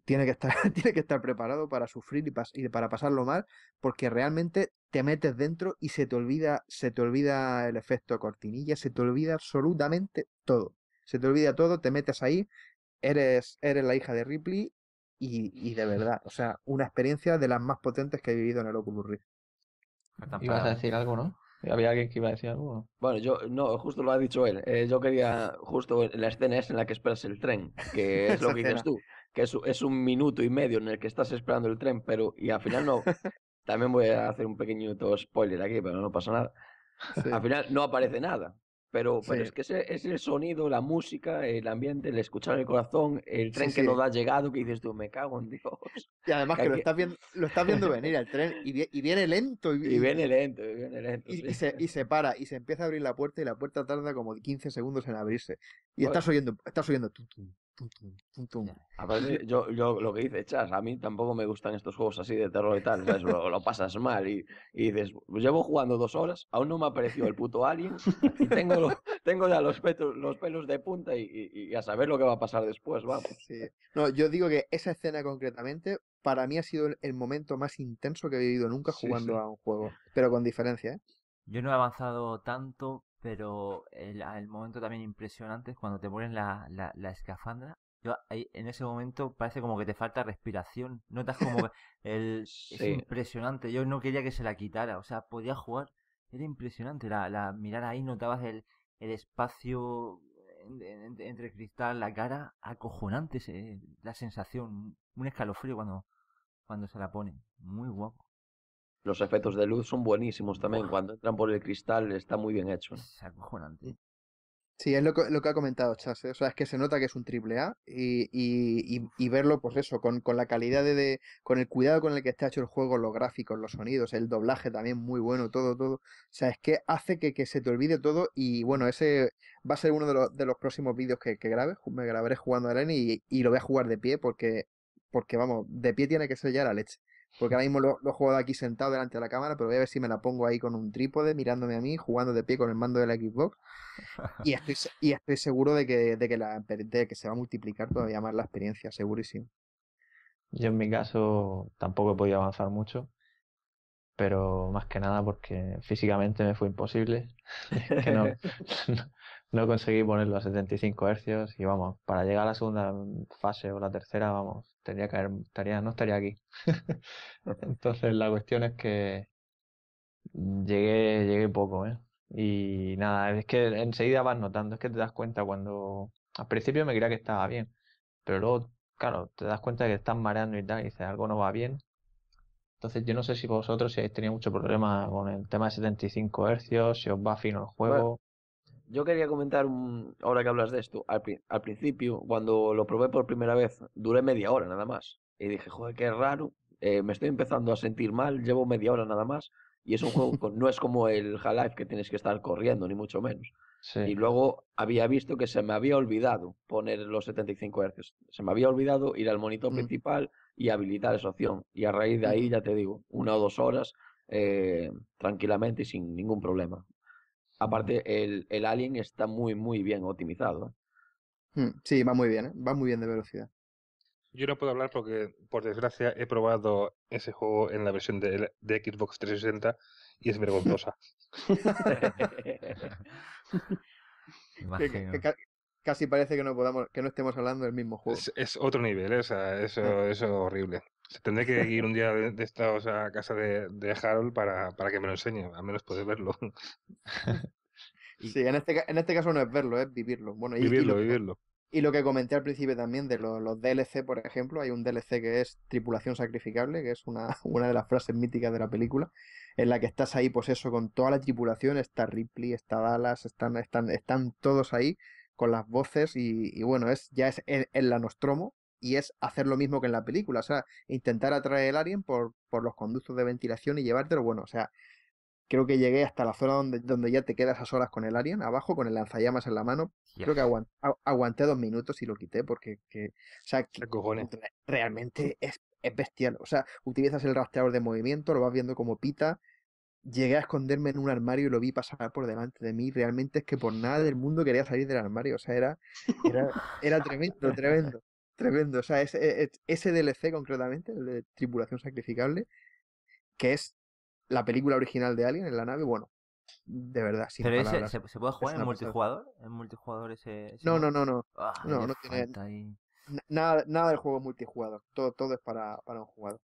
tiene que estar, tiene que estar preparado para sufrir y, y, para pasarlo mal, porque realmente te metes dentro y se te olvida, se te olvida el efecto cortinilla, se te olvida absolutamente todo. Se te olvida todo, te metes ahí, eres, eres la hija de Ripley y, y de verdad, o sea, una experiencia de las más potentes que he vivido en el Oculus Rift. vas pues a decir algo, ¿no? ¿Había alguien que iba a decir algo? Bueno, yo, no, justo lo ha dicho él. Eh, yo quería, justo la escena es en la que esperas el tren, que es lo que dices tú, que es, un minuto y medio en el que estás esperando el tren, pero, y al final no. También voy a hacer un pequeñito spoiler aquí, pero no pasa nada. Al final no aparece nada. Pero, pero es que ese, es el sonido, la música, el ambiente, el escuchar el corazón, el tren que no da llegado, que dices tú, me cago en Dios. Y además que, lo, estás viendo, lo estás viendo venir al tren y, y, viene lento. Y, viene lento, y viene lento. Y, se, y se para y se empieza a abrir la puerta y la puerta tarda como 15 segundos en abrirse. Y estás oyendo, estás oyendo yo, lo que dice Chas, a mí tampoco me gustan estos juegos así de terror y tal, Lo, pasas mal y, dices, pues llevo jugando dos horas, aún no me ha aparecido el puto alien y tengo, ya los, los pelos de punta y, a saber lo que va a pasar después, vamos. No, yo digo que esa escena concretamente para mí ha sido el, momento más intenso que he vivido nunca jugando a un juego, pero con diferencia, ¿eh? Yo no he avanzado tanto pero el, momento también impresionante es cuando te pones la, la, la escafandra. Yo, en ese momento parece como que te falta respiración. Notas como el, es impresionante. Yo no quería que se la quitara. O sea, podía jugar. Era impresionante. La, la mirar ahí, notabas el, el espacio entre el cristal, la cara. Acojonante eh, la sensación. Un escalofrío cuando, cuando se la ponen. Muy guapo. Los efectos de luz son buenísimos también. Cuando entran por el cristal está muy bien hecho. Es acojonante. Sí, es lo que, lo que ha comentado Chase, ¿eh? O sea, es que se nota que es un triple A y, verlo, pues eso, con, la calidad de, con el cuidado con el que está hecho el juego, los gráficos, los sonidos, el doblaje también muy bueno, todo, todo. O sea, es que hace que, se te olvide todo y bueno, ese va a ser uno de los, de los próximos vídeos que, que grabe. Me grabaré jugando a Eren y, y lo voy a jugar de pie porque, porque vamos, de pie tiene que sellar la leche. Porque ahora mismo lo, lo, he jugado aquí sentado delante de la cámara, pero voy a ver si me la pongo ahí con un trípode, mirándome a mí, jugando de pie con el mando de la Xbox. Y estoy, y estoy seguro de que, de que, la, que se va a multiplicar todavía más la experiencia, segurísimo. Yo en mi caso tampoco he podido avanzar mucho, pero más que nada porque físicamente me fue imposible. no, no, conseguí ponerlo a 75 Hz y vamos, para llegar a la segunda fase o la tercera, vamos, tendría que estaría, no estaría aquí. Entonces la cuestión es que llegué, llegué poco, ¿eh? Y nada, es que enseguida vas notando, es que te das cuenta cuando... Al principio me creía que estaba bien, pero luego, claro, te das cuenta que estás mareando y tal, y dices, algo no va bien. Entonces yo no sé si vosotros si habéis mucho problema con el tema de 75 hercios, si os va fino el juego yo quería comentar, un, ahora que hablas de esto, al, principio, cuando lo probé por primera vez, duré media hora nada más. Y dije, joder, qué raro, eh, me estoy empezando a sentir mal, llevo media hora nada más. Y es un juego, con, no es como el half que tienes que estar corriendo, ni mucho menos. Y luego había visto que se me había olvidado poner los 75 Hz. Se me había olvidado ir al monitor mm. principal y habilitar esa opción. Y a raíz de ahí, ya te digo, una o dos horas eh, tranquilamente y sin ningún problema. Aparte, el, el Alien está muy, muy bien optimizado. Hmm, sí, va muy bien, ¿eh? va muy bien de velocidad. Yo no puedo hablar porque, por desgracia, he probado ese juego en la versión de, de Xbox 360 y es vergonzosa. casi parece que no podamos, que no estemos hablando del mismo juego. Es, otro nivel, ¿eh? eso es horrible. Se tendré que ir un día de, de a casa de, Harold para, para, que me lo enseñe, al menos puede verlo. sí, en este, en este caso no es verlo, es vivirlo. Bueno, y, vivirlo, lo, vivirlo. Y lo que comenté al principio también de los, DLC, por ejemplo, hay un DLC que es Tripulación Sacrificable, que es una, una de las frases míticas de la película, en la que estás ahí, pues eso, con toda la tripulación, está Ripley, está Dallas, están, están, están todos ahí con las voces y, bueno, es ya es en la Nostromo, y es hacer lo mismo que en la película, o sea, intentar atraer el alien por, por los conductos de ventilación y llevártelo, bueno, o sea, creo que llegué hasta la zona donde, donde ya te quedas a solas con el alien, abajo, con el lanzallamas en la mano, creo que aguanté dos minutos y lo quité porque, o sea, realmente es, bestial, o sea, utilizas el rastreador de movimiento, lo vas viendo como pita, llegué a esconderme en un armario y lo vi pasar por delante de mí. Realmente es que por nada del mundo quería salir del armario. O sea, era, era tremendo, tremendo. Tremendo. O sea, ese, e, e, ese DLC concretamente, el de Tripulación Sacrificable, que es la película original de Alien en la nave, bueno, de verdad, sin ¿Pero ese, ¿se, puede jugar en multijugador? ¿En multijugador ese...? no, no, no, no. Ah, no, no tiene... Nada, nada del juego multijugador. Todo, todo es para, para un jugador.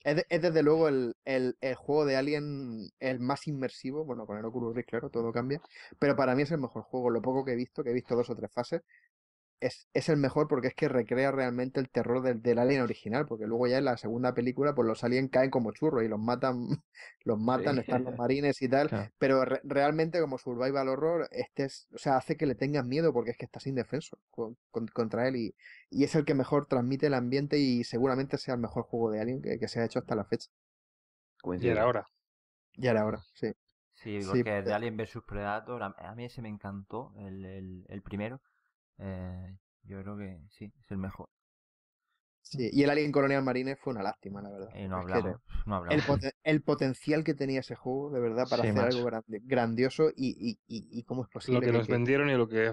Es, es desde luego el, el, el, juego de Alien el más inmersivo. Bueno, con el Oculus Rift, claro, todo cambia. Pero para mí es el mejor juego. Lo poco que he visto, que he visto dos o tres fases, es, es, el mejor porque es que recrea realmente el terror del, alien original, porque luego ya en la segunda película pues los aliens caen como churros y los matan, los matan, están los marines y tal, pero realmente como survival horror, este es, o sea, hace que le tengas miedo porque es que estás indefenso contra él y, y, es el que mejor transmite el ambiente y seguramente sea el mejor juego de alien que, se ha hecho hasta la fecha. Y era ahora. Y era ahora, sí. Sí, porque de eh Alien vs Predator, a mí ese me encantó, el, el primero eh, yo creo que sí, es el mejor. Sí, y el Alien Colonial Marines fue una lástima, la verdad. Eh, no hablamos, El, potencial que tenía ese juego, de verdad, para hacer algo grande, grandioso y, y, y, cómo es posible. Lo que, nos vendieron y lo que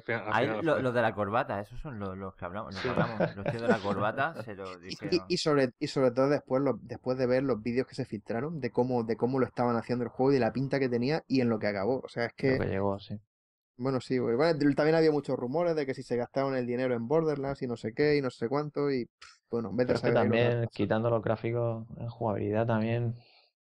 los de la corbata, esos son los, que hablamos. Los, hablamos, de la corbata se lo dijeron. Y, sobre, y sobre todo después, después de ver los vídeos que se filtraron de cómo, de cómo lo estaban haciendo el juego y de la pinta que tenía y en lo que acabó. O sea, es que. llegó, bueno, sí, también había muchos rumores de que si se gastaron el dinero en Borderlands y no sé qué y no sé cuánto y bueno, meterse. También, quitando los gráficos en jugabilidad también,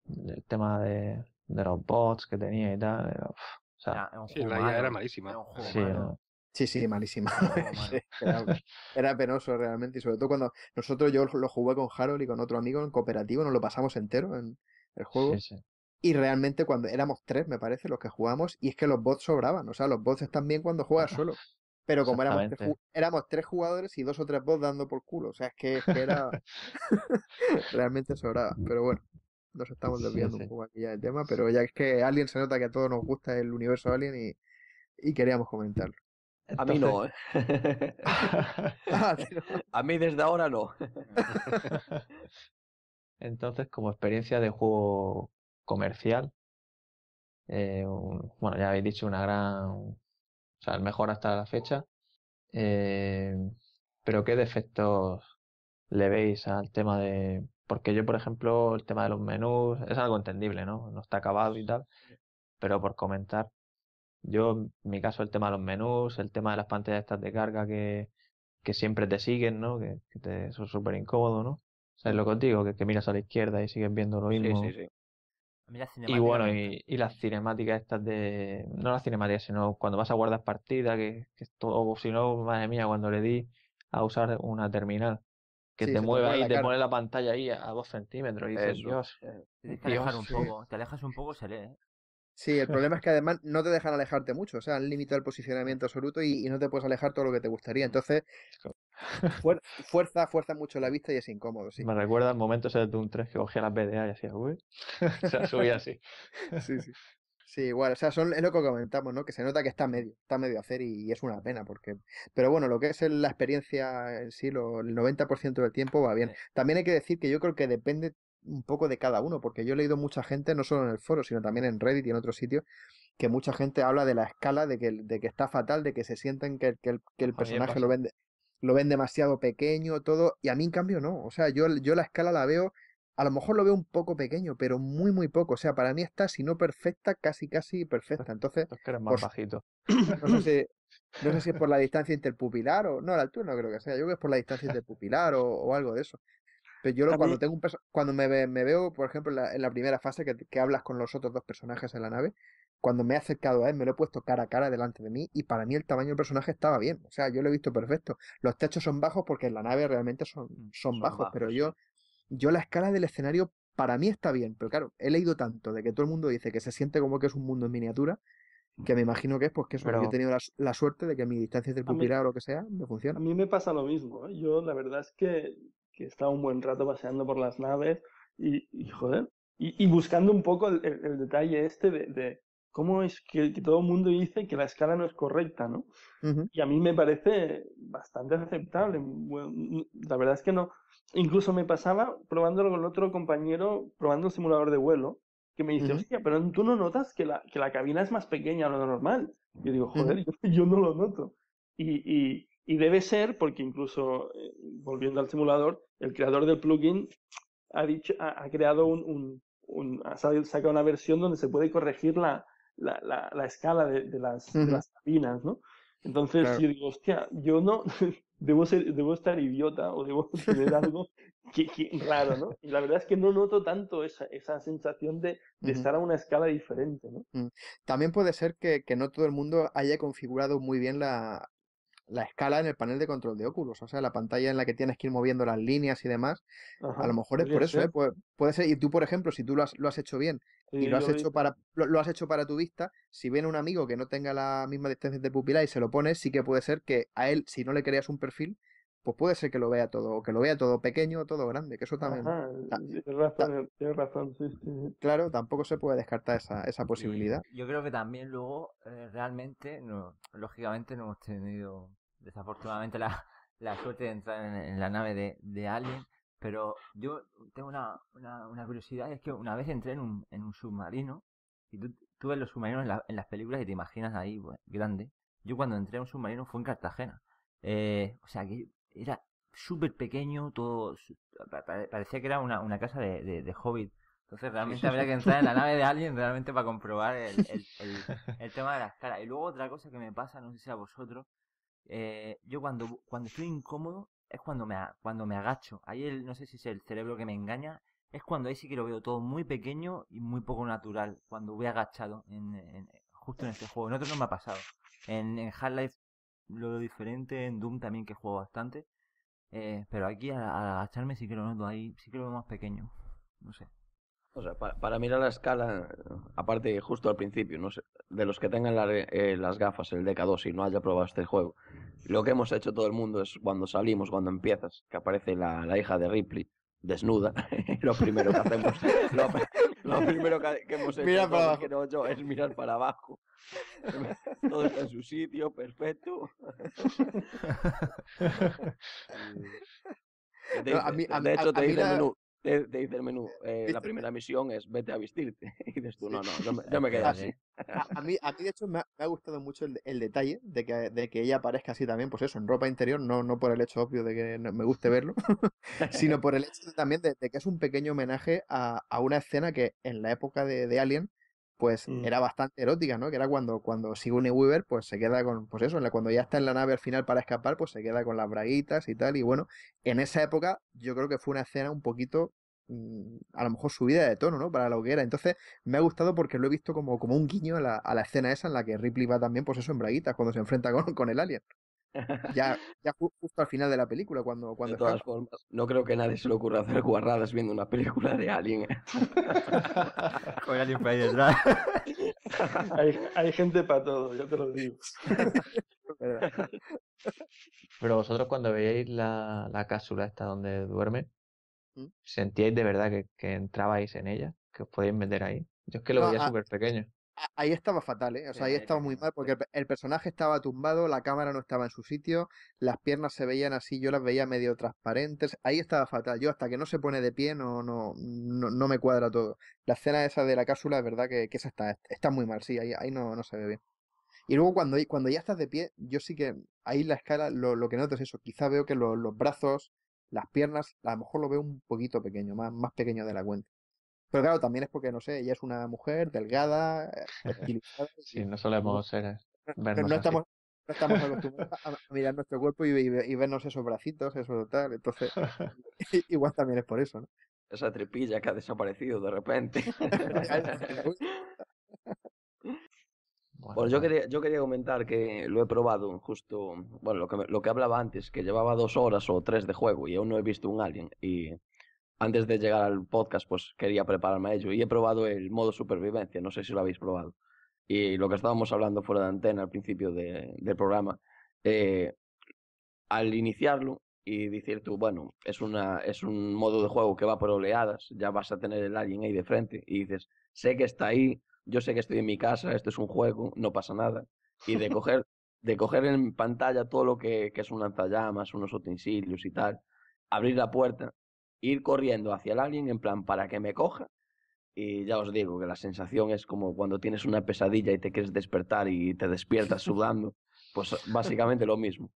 el tema de, de los bots que tenía y tal. Eh, o sea, era, sí, la era malísima. juego, sí, sí, sí, malísima. era, penoso realmente y sobre todo cuando nosotros yo lo jugué con Harold y con otro amigo en cooperativo, nos lo pasamos entero en el juego. Sí, y realmente cuando éramos tres, me parece, los que jugamos, y es que los bots sobraban. O sea, los bots están bien cuando juegas solo. Pero como éramos tres, jugadores y dos o tres bots dando por culo. O sea, es que, era. realmente sobraba. Pero bueno, nos estamos desviando un poco aquí ya del tema. Pero ya es que alguien se nota que a todos nos gusta el universo Alien y, y queríamos comentarlo. A mí no, ¿eh? Ah, a mí desde ahora no. Entonces, como experiencia de juego comercial. Eh, bueno, ya habéis dicho, una gran. O sea, el mejor hasta la fecha. Eh, pero, ¿qué defectos le veis al tema de.? Porque yo, por ejemplo, el tema de los menús es algo entendible, ¿no? No está acabado y tal. Pero por comentar, yo, en mi caso, el tema de los menús, el tema de las pantallas estas de carga que, siempre te siguen, ¿no? Que, que súper incómodo, ¿no? O lo que que, miras a la izquierda y sigues viendo lo mismo. Sí, sí, sí y bueno, y, las cinemáticas estas de. No las cinemáticas, sino cuando vas a guardar partida, que, es todo. O si no, madre mía, cuando le di a usar una terminal que te mueva ahí, te, pone la pantalla ahí a dos centímetros y dices, Dios. Eh, te alejas un poco, te alejas un poco, se lee. ¿eh? Sí, el problema es que además no te dejan alejarte mucho, o sea, han limitado el posicionamiento absoluto y, no te puedes alejar todo lo que te gustaría. Entonces, fuerza, fuerza mucho la vista y es incómodo, sí. Me recuerda momentos del Doom 3 que cogía la PDA y hacía, uy, subía así. sí, sí. Sí, igual, o sea, son, es lo que comentamos, ¿no? Que se nota que está medio, está medio a hacer y, es una pena, porque. Pero bueno, lo que es la experiencia en sí, lo, el 90% del tiempo va bien. También hay que decir que yo creo que depende un poco de cada uno, porque yo he leído mucha gente, no solo en el foro, sino también en Reddit y en otros sitios, que mucha gente habla de la escala, de que, de que está fatal, de que se sienten que el personaje lo vende lo ven demasiado pequeño, todo, y a mí en cambio no, o sea, yo, yo la escala la veo, a lo mejor lo veo un poco pequeño, pero muy, muy poco, o sea, para mí está, si no perfecta, casi, casi pues, perfecta, entonces... Es pues, que eres más bajito. No sé, si, es por la distancia interpupilar o... No, la altura no creo que sea, yo creo que es por la distancia interpupilar o, o algo de eso. Pero yo cuando tengo un cuando me, veo, por ejemplo, en la, primera fase que, que, hablas con los otros dos personajes en la nave, cuando me he acercado a él, me lo he puesto cara a cara delante de mí y para mí el tamaño del personaje estaba bien. O sea, yo lo he visto perfecto. Los techos son bajos porque en la nave realmente son, son, bajos, pero yo, yo la escala del escenario para mí está bien. Pero claro, he leído tanto de que todo el mundo dice que se siente como que es un mundo en miniatura mm. que me imagino que es porque eso, he tenido la, suerte de que mi distancia del pupilar o lo que sea me funciona. A mí me pasa lo mismo. ¿eh? Yo la verdad es que, he estado un buen rato paseando por las naves y, joder, y, buscando un poco el, detalle este de cómo es que, todo el mundo dice que la escala no es correcta, ¿no? Y a mí me parece bastante aceptable. la verdad es que no. Incluso me pasaba probándolo con otro compañero, probando el simulador de vuelo, que me dice, hostia, pero tú no notas que la, que la cabina es más pequeña a lo normal. Yo digo, joder, yo, no lo noto. Y, y, y debe ser porque incluso, eh, volviendo al simulador, el creador del plugin ha, dicho, ha, creado un, un, un, ha sacado una versión donde se puede corregir la, la, escala de, las, ¿no? Entonces yo digo, hostia, yo no, debo, debo estar idiota o debo tener algo raro, ¿no? Y la verdad es que no noto tanto esa, esa sensación de, de estar a una escala diferente, ¿no? Mm. También puede ser que, no todo el mundo haya configurado muy bien la, la escala en el panel de control de óculos, o sea, la pantalla en la que tienes que ir moviendo las líneas y demás. a lo mejor es por eso, ¿eh? puede, ser. Y tú, por ejemplo, si tú lo has, hecho bien y lo has, hecho para, lo, has hecho para tu vista, si viene un amigo que no tenga la misma distancia de pupila y se lo pones, sí que puede ser que a él, si no le creas un perfil, pues puede ser que lo vea todo, o que lo vea todo pequeño o todo grande, que eso también. razón, sí, Claro, tampoco se puede descartar esa, esa posibilidad. yo creo que también luego, eh, realmente, lógicamente no hemos tenido desafortunadamente la, suerte de entrar en, la nave de, alguien Pero yo tengo una, una, curiosidad, es que una vez entré en un, en un submarino, y tú, ves los submarinos en, las películas y te imaginas ahí, pues, grande. Yo cuando entré en un submarino fue en Cartagena. Eh, o sea, que era súper pequeño, todo, parecía que era una, casa de, hobbit. Entonces realmente habría que entrar en la nave de alguien realmente para comprobar el, el, tema de las caras. Y luego otra cosa que me pasa, no sé si a vosotros, eh, yo cuando, cuando estoy incómodo es cuando me, cuando me agacho. Ahí el, no sé si es el cerebro que me engaña. Es cuando ahí sí que lo veo todo muy pequeño y muy poco natural. Cuando voy agachado en, justo en este juego. En otros no me ha pasado. En, en Half-Life lo diferente, en Doom también que juego bastante. Eh, pero aquí al, agacharme sí que lo noto ahí, sí que lo veo más pequeño. No sé para, mirar la escala, aparte justo al principio, no de los que tengan eh, las gafas, el DK2 y no haya probado este juego, lo que hemos hecho todo el mundo es cuando salimos, cuando empiezas, que aparece la, hija de Ripley desnuda, lo primero que hacemos, lo, primero que, hemos hecho es mirar para abajo. Todo está en su sitio, perfecto. de, hecho, te el menú, te, dice menú, eh, la primera misión es vete a vestirte. Y dices tú, no, no, yo me, quedo así. A, mí, a de hecho, me ha, gustado mucho el, detalle de que, ella aparezca así también, pues eso, en ropa interior, no, no por el hecho obvio de que me guste verlo, sino por el hecho también de, que es un pequeño homenaje a, una escena que en la época de Alien pues mm. era bastante erótica, ¿no? Que era cuando, cuando Sigourney Weaver, pues se queda con, pues eso, cuando ya está en la nave al final para escapar, pues se queda con las braguitas y tal, y bueno, en esa época yo creo que fue una escena un poquito mm, a lo mejor subida de tono, ¿no? Para lo que era. Entonces, me ha gustado porque lo he visto como, como un guiño a la, a la escena esa en la que Ripley va también, pues eso, en braguitas, cuando se enfrenta con, con el alien. Ya, ya justo al final de la película, cuando... cuando no creo que nadie se le ocurra hacer guarradas viendo una película de Alien. ¿eh? hay, gente para todo, yo te lo digo. Pero vosotros cuando veíais la, la cápsula esta donde duerme, ¿Mm? ¿sentíais de verdad que, entrabais en ella? ¿Que os podíais meter ahí? Yo es que lo veía súper pequeño ahí estaba fatal, ¿eh? O sea, ahí estaba muy mal porque el personaje estaba tumbado, la cámara no estaba en su sitio, las piernas se veían así, yo las veía medio transparentes. Ahí estaba fatal. Yo hasta que no se pone de pie no, no, no, me cuadra todo. La escena esa de la cápsula es verdad que, esa está, está muy mal, sí, ahí, no, no se ve bien. Y luego cuando, cuando ya estás de pie, yo sí que ahí la escala, lo, que noto es eso. Quizá veo que los brazos, las piernas, a lo mejor lo veo un poquito pequeño, más, más pequeño de la cuenta. Pero claro, también es porque, no sé, ella es una mujer delgada, eh, sí, no solemos ser. Pero eh, no estamos, no acostumbrados a mirar nuestro cuerpo y, vernos esos bracitos, eso tal. Entonces, igual también es por eso, ¿no? Esa tripilla que ha desaparecido de repente. Bueno, pues yo quería, yo quería comentar que lo he probado justo, bueno, lo que, lo que hablaba antes, que llevaba dos horas o tres de juego y aún no he visto un alien. Y antes de llegar al podcast, pues quería prepararme a ello y he probado el modo supervivencia, no sé si lo habéis probado. Y lo que estábamos hablando fuera de antena al principio del programa, eh, al iniciarlo y decir tú, bueno, es, una, es un modo de juego que va por oleadas, ya vas a tener el alguien ahí de frente y dices, sé que está ahí, yo sé que estoy en mi casa, esto es un juego, no pasa nada. Y de coger, de coger en pantalla todo lo que, que es un lanzallamas, unos utensilios y tal, abrir la puerta ir corriendo hacia el alien en plan para que me coja. Y ya os digo que la sensación es como cuando tienes una pesadilla y te quieres despertar y te despiertas sudando. Pues básicamente lo mismo.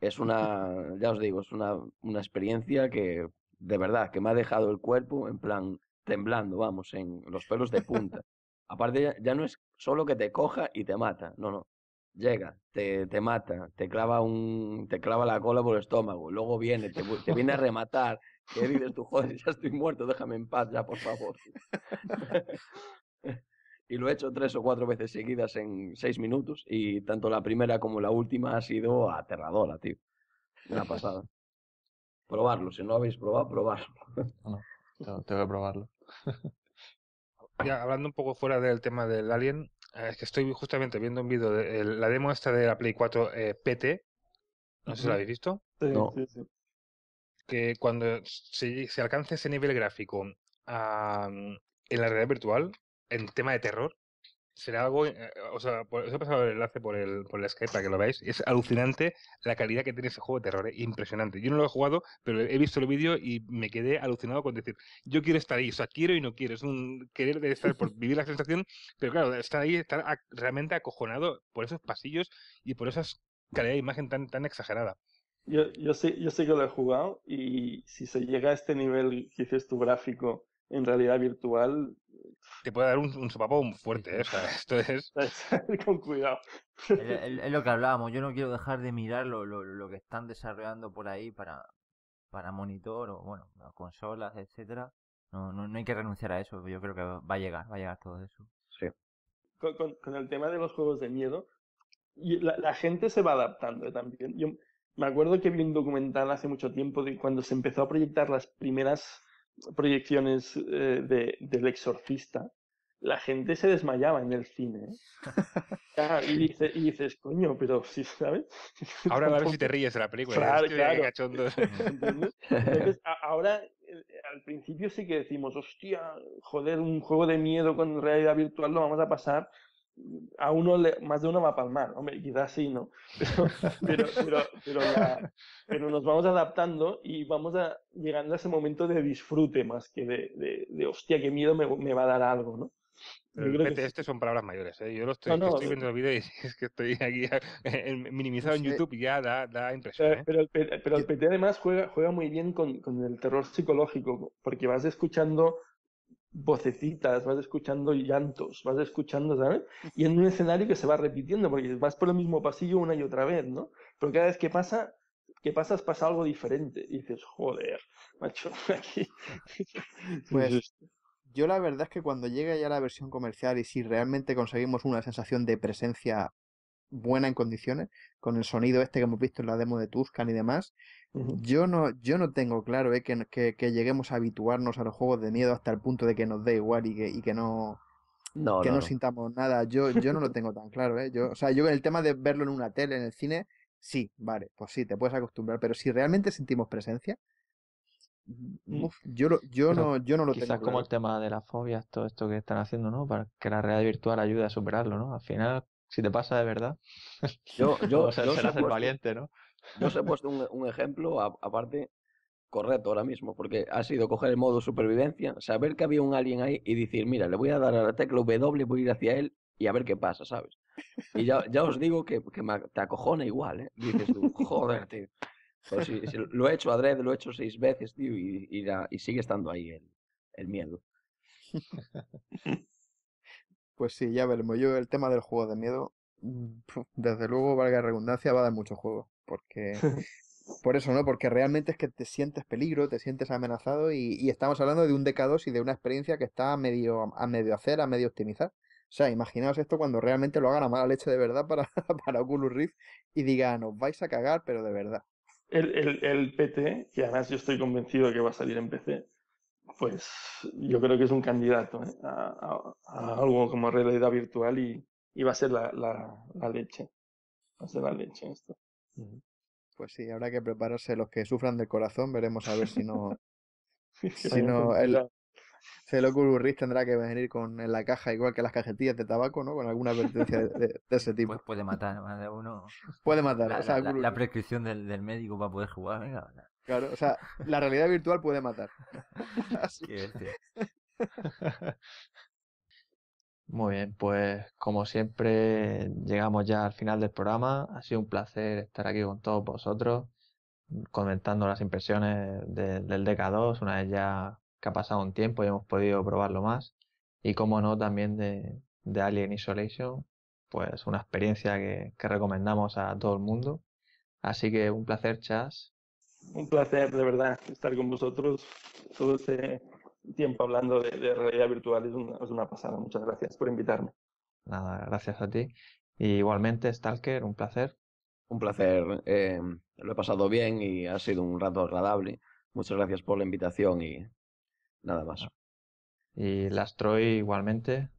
Es una, ya os digo, es una, una experiencia que de verdad que me ha dejado el cuerpo en plan temblando, vamos, en los pelos de punta. Aparte, ya, no es solo que te coja y te mata, no, no. Llega, te, te, mata, te clava un, te clava la cola por el estómago, luego viene, te, te viene a rematar, ¿Qué dices tú, joder, ya estoy muerto, déjame en paz ya, por favor? y lo he hecho tres o cuatro veces seguidas en seis minutos y tanto la primera como la última ha sido aterradora, tío. Una pasada. probarlo, si no habéis probado, probarlo. no, tengo que probarlo. hablando un poco fuera del tema del Alien, es que estoy justamente viendo un vídeo de la demo esta de la Play 4 eh, PT. No sé si la habéis visto. Sí, sí, sí que cuando se, alcance ese nivel gráfico en la realidad virtual, en tema de terror, será algo. Eh, o sea, os he pasado el enlace por el, por el Skype para que lo veáis. Es alucinante la calidad que tiene ese juego de terror. Es eh, impresionante. Yo no lo he jugado, pero he visto el vídeo y me quedé alucinado con decir: Yo quiero estar ahí. O sea, quiero y no quiero. Es un querer estar por vivir la sensación. Pero claro, estar ahí, estar realmente acojonado por esos pasillos y por esas calidad de imagen tan, tan exagerada. Yo, yo, sé, yo sé que lo he jugado y si se llega a este nivel que dices tu gráfico en realidad virtual... Te puede dar un, un sopapón fuerte, ¿eh? esto es... Con cuidado. Es lo que hablábamos, yo no quiero dejar de mirar lo, lo, lo que están desarrollando por ahí para, para monitor o, bueno, consolas, etcétera. No, no, hay que renunciar a eso, yo creo que va a llegar, va a llegar todo eso. Sí. Con, con, el tema de los juegos de miedo, la, la gente se va adaptando ¿eh? también. Yo, me acuerdo que vi un documental hace mucho tiempo de cuando se empezó a proyectar las primeras proyecciones eh, de, del exorcista, la gente se desmayaba en el cine. ¿eh? y, dices, coño, pero si ¿sí, sabes. Ahora a ver si te ríes de la película. ahora, eh, al principio sí que decimos, hostia, joder, un juego de miedo con realidad virtual lo vamos a pasar a uno le, más de uno va a palmar, hombre, quizás sí, ¿no? Pero, pero, pero, pero, nos vamos adaptando y vamos a, llegando a ese momento de disfrute más que de, de, de hostia, qué miedo me, me, va a dar algo, ¿no? Pero yo eh, este son palabras mayores, ¿eh? Yo lo estoy, el vídeo y es que estoy aquí eh, minimizado en YouTube y ya da, da impresión. ¿eh? Pero, pero, el PT además juega, juega muy bien con, con el terror psicológico, porque vas escuchando vocecitas, vas escuchando llantos, vas escuchando, ¿sabes? Y en un escenario que se va repitiendo, porque vas por el mismo pasillo una y otra vez, ¿no? Pero cada vez que pasa, que pasas pasa algo diferente. Y dices, joder, macho, aquí. Pues yo la verdad es que cuando llegue ya la versión comercial y si realmente conseguimos una sensación de presencia buena en condiciones, con el sonido este que hemos visto en la demo de Tuscan y demás, yo no, yo no tengo claro eh, que, que, que, lleguemos a habituarnos a los juegos de miedo hasta el punto de que nos dé igual y que, y que no, no, que no, sintamos nada. Yo, yo no lo tengo tan claro. Eh. Yo, o sea, yo el tema de verlo en una tele, en el cine, sí, vale, pues sí, te puedes acostumbrar. Pero si realmente sentimos presencia, mm, yo, yo, no, yo no lo tengo. Quizás como el tema de las fobias, todo esto que están haciendo, ¿no? Para que la realidad virtual ayude a superarlo, ¿no? Al final, si te pasa de verdad, yo, yo, o sea, yo serás el valiente, ¿no? Yo os he puesto un, un ejemplo, aparte, correcto ahora mismo, porque ha sido coger el modo supervivencia, saber que había un alien ahí y decir, mira, le voy a dar a la tecla W, voy a ir hacia él y a ver qué pasa, ¿sabes? Y ya, ya os digo que, te acojona igual, ¿eh? Dices tú, joder, tío. Pues lo he hecho Dredd, lo he hecho seis veces, tío, y, y, sigue estando ahí el, el miedo. Pues sí, ya veremos. Yo el tema del juego de miedo, desde luego, valga la redundancia, va a dar mucho juego porque por eso, ¿no? Porque realmente es que te sientes peligro, te sientes amenazado y, estamos hablando de un decado y de una experiencia que está a medio, a medio hacer, a medio optimizar. O sea, imaginaos esto cuando realmente lo hagan a mala leche de verdad para, para Oculus Rift y diga no vais a cagar, pero de verdad. El, PT, que además yo estoy convencido que va a salir en PC, pues yo creo que es un candidato ¿eh? a, algo como realidad virtual y, y va a ser la, la leche. Va a ser la leche esto. Pues sí, habrá que prepararse los que sufran del corazón, veremos a ver si no. si no el, lo tendrá que venir con la caja, igual que las cajetillas de tabaco, ¿no? Con alguna advertencia de, ese pues tipo. Pues puede matar de uno. Puede matar. La, prescripción del, del, médico para poder jugar, venga. Claro, o sea, la realidad virtual puede matar. Así. Muy bien, pues como siempre llegamos ya al final del programa. Ha sido un placer estar aquí con todos vosotros, mm, comentando las impresiones del DK2, una vez ya que ha pasado un tiempo y hemos podido probarlo más. Y como no, también de, Alien Isolation, pues una experiencia que, que recomendamos a todo el mundo. Así que un placer, Chas. Un placer, de verdad, estar con vosotros todo este tiempo hablando de, realidad virtual es una, pasada. Muchas gracias por invitarme. Nada, gracias a ti. igualmente, Stalker, un placer. Un placer. Eh, lo he pasado bien y ha sido un rato agradable. Muchas gracias por la invitación y nada más. Y Lastroy, igualmente.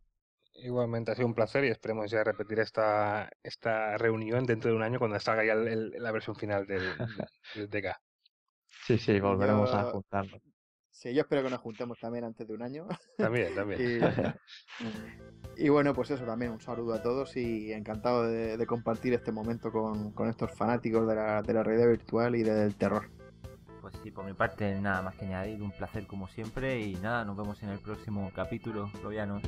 Igualmente ha sido un placer y esperemos ya repetir esta, esta reunión dentro de un año cuando salga ya la versión final del, del Sí, sí, volveremos a juntarnos. Sí, yo espero que nos juntemos también antes de un año. También, también. y, bueno, pues eso también, un saludo a todos y encantado de, compartir este momento con, estos fanáticos de la, de realidad virtual y del terror. Pues sí, por mi parte nada más que añadir, un placer como siempre y nada, nos vemos en el próximo capítulo, Lovianos.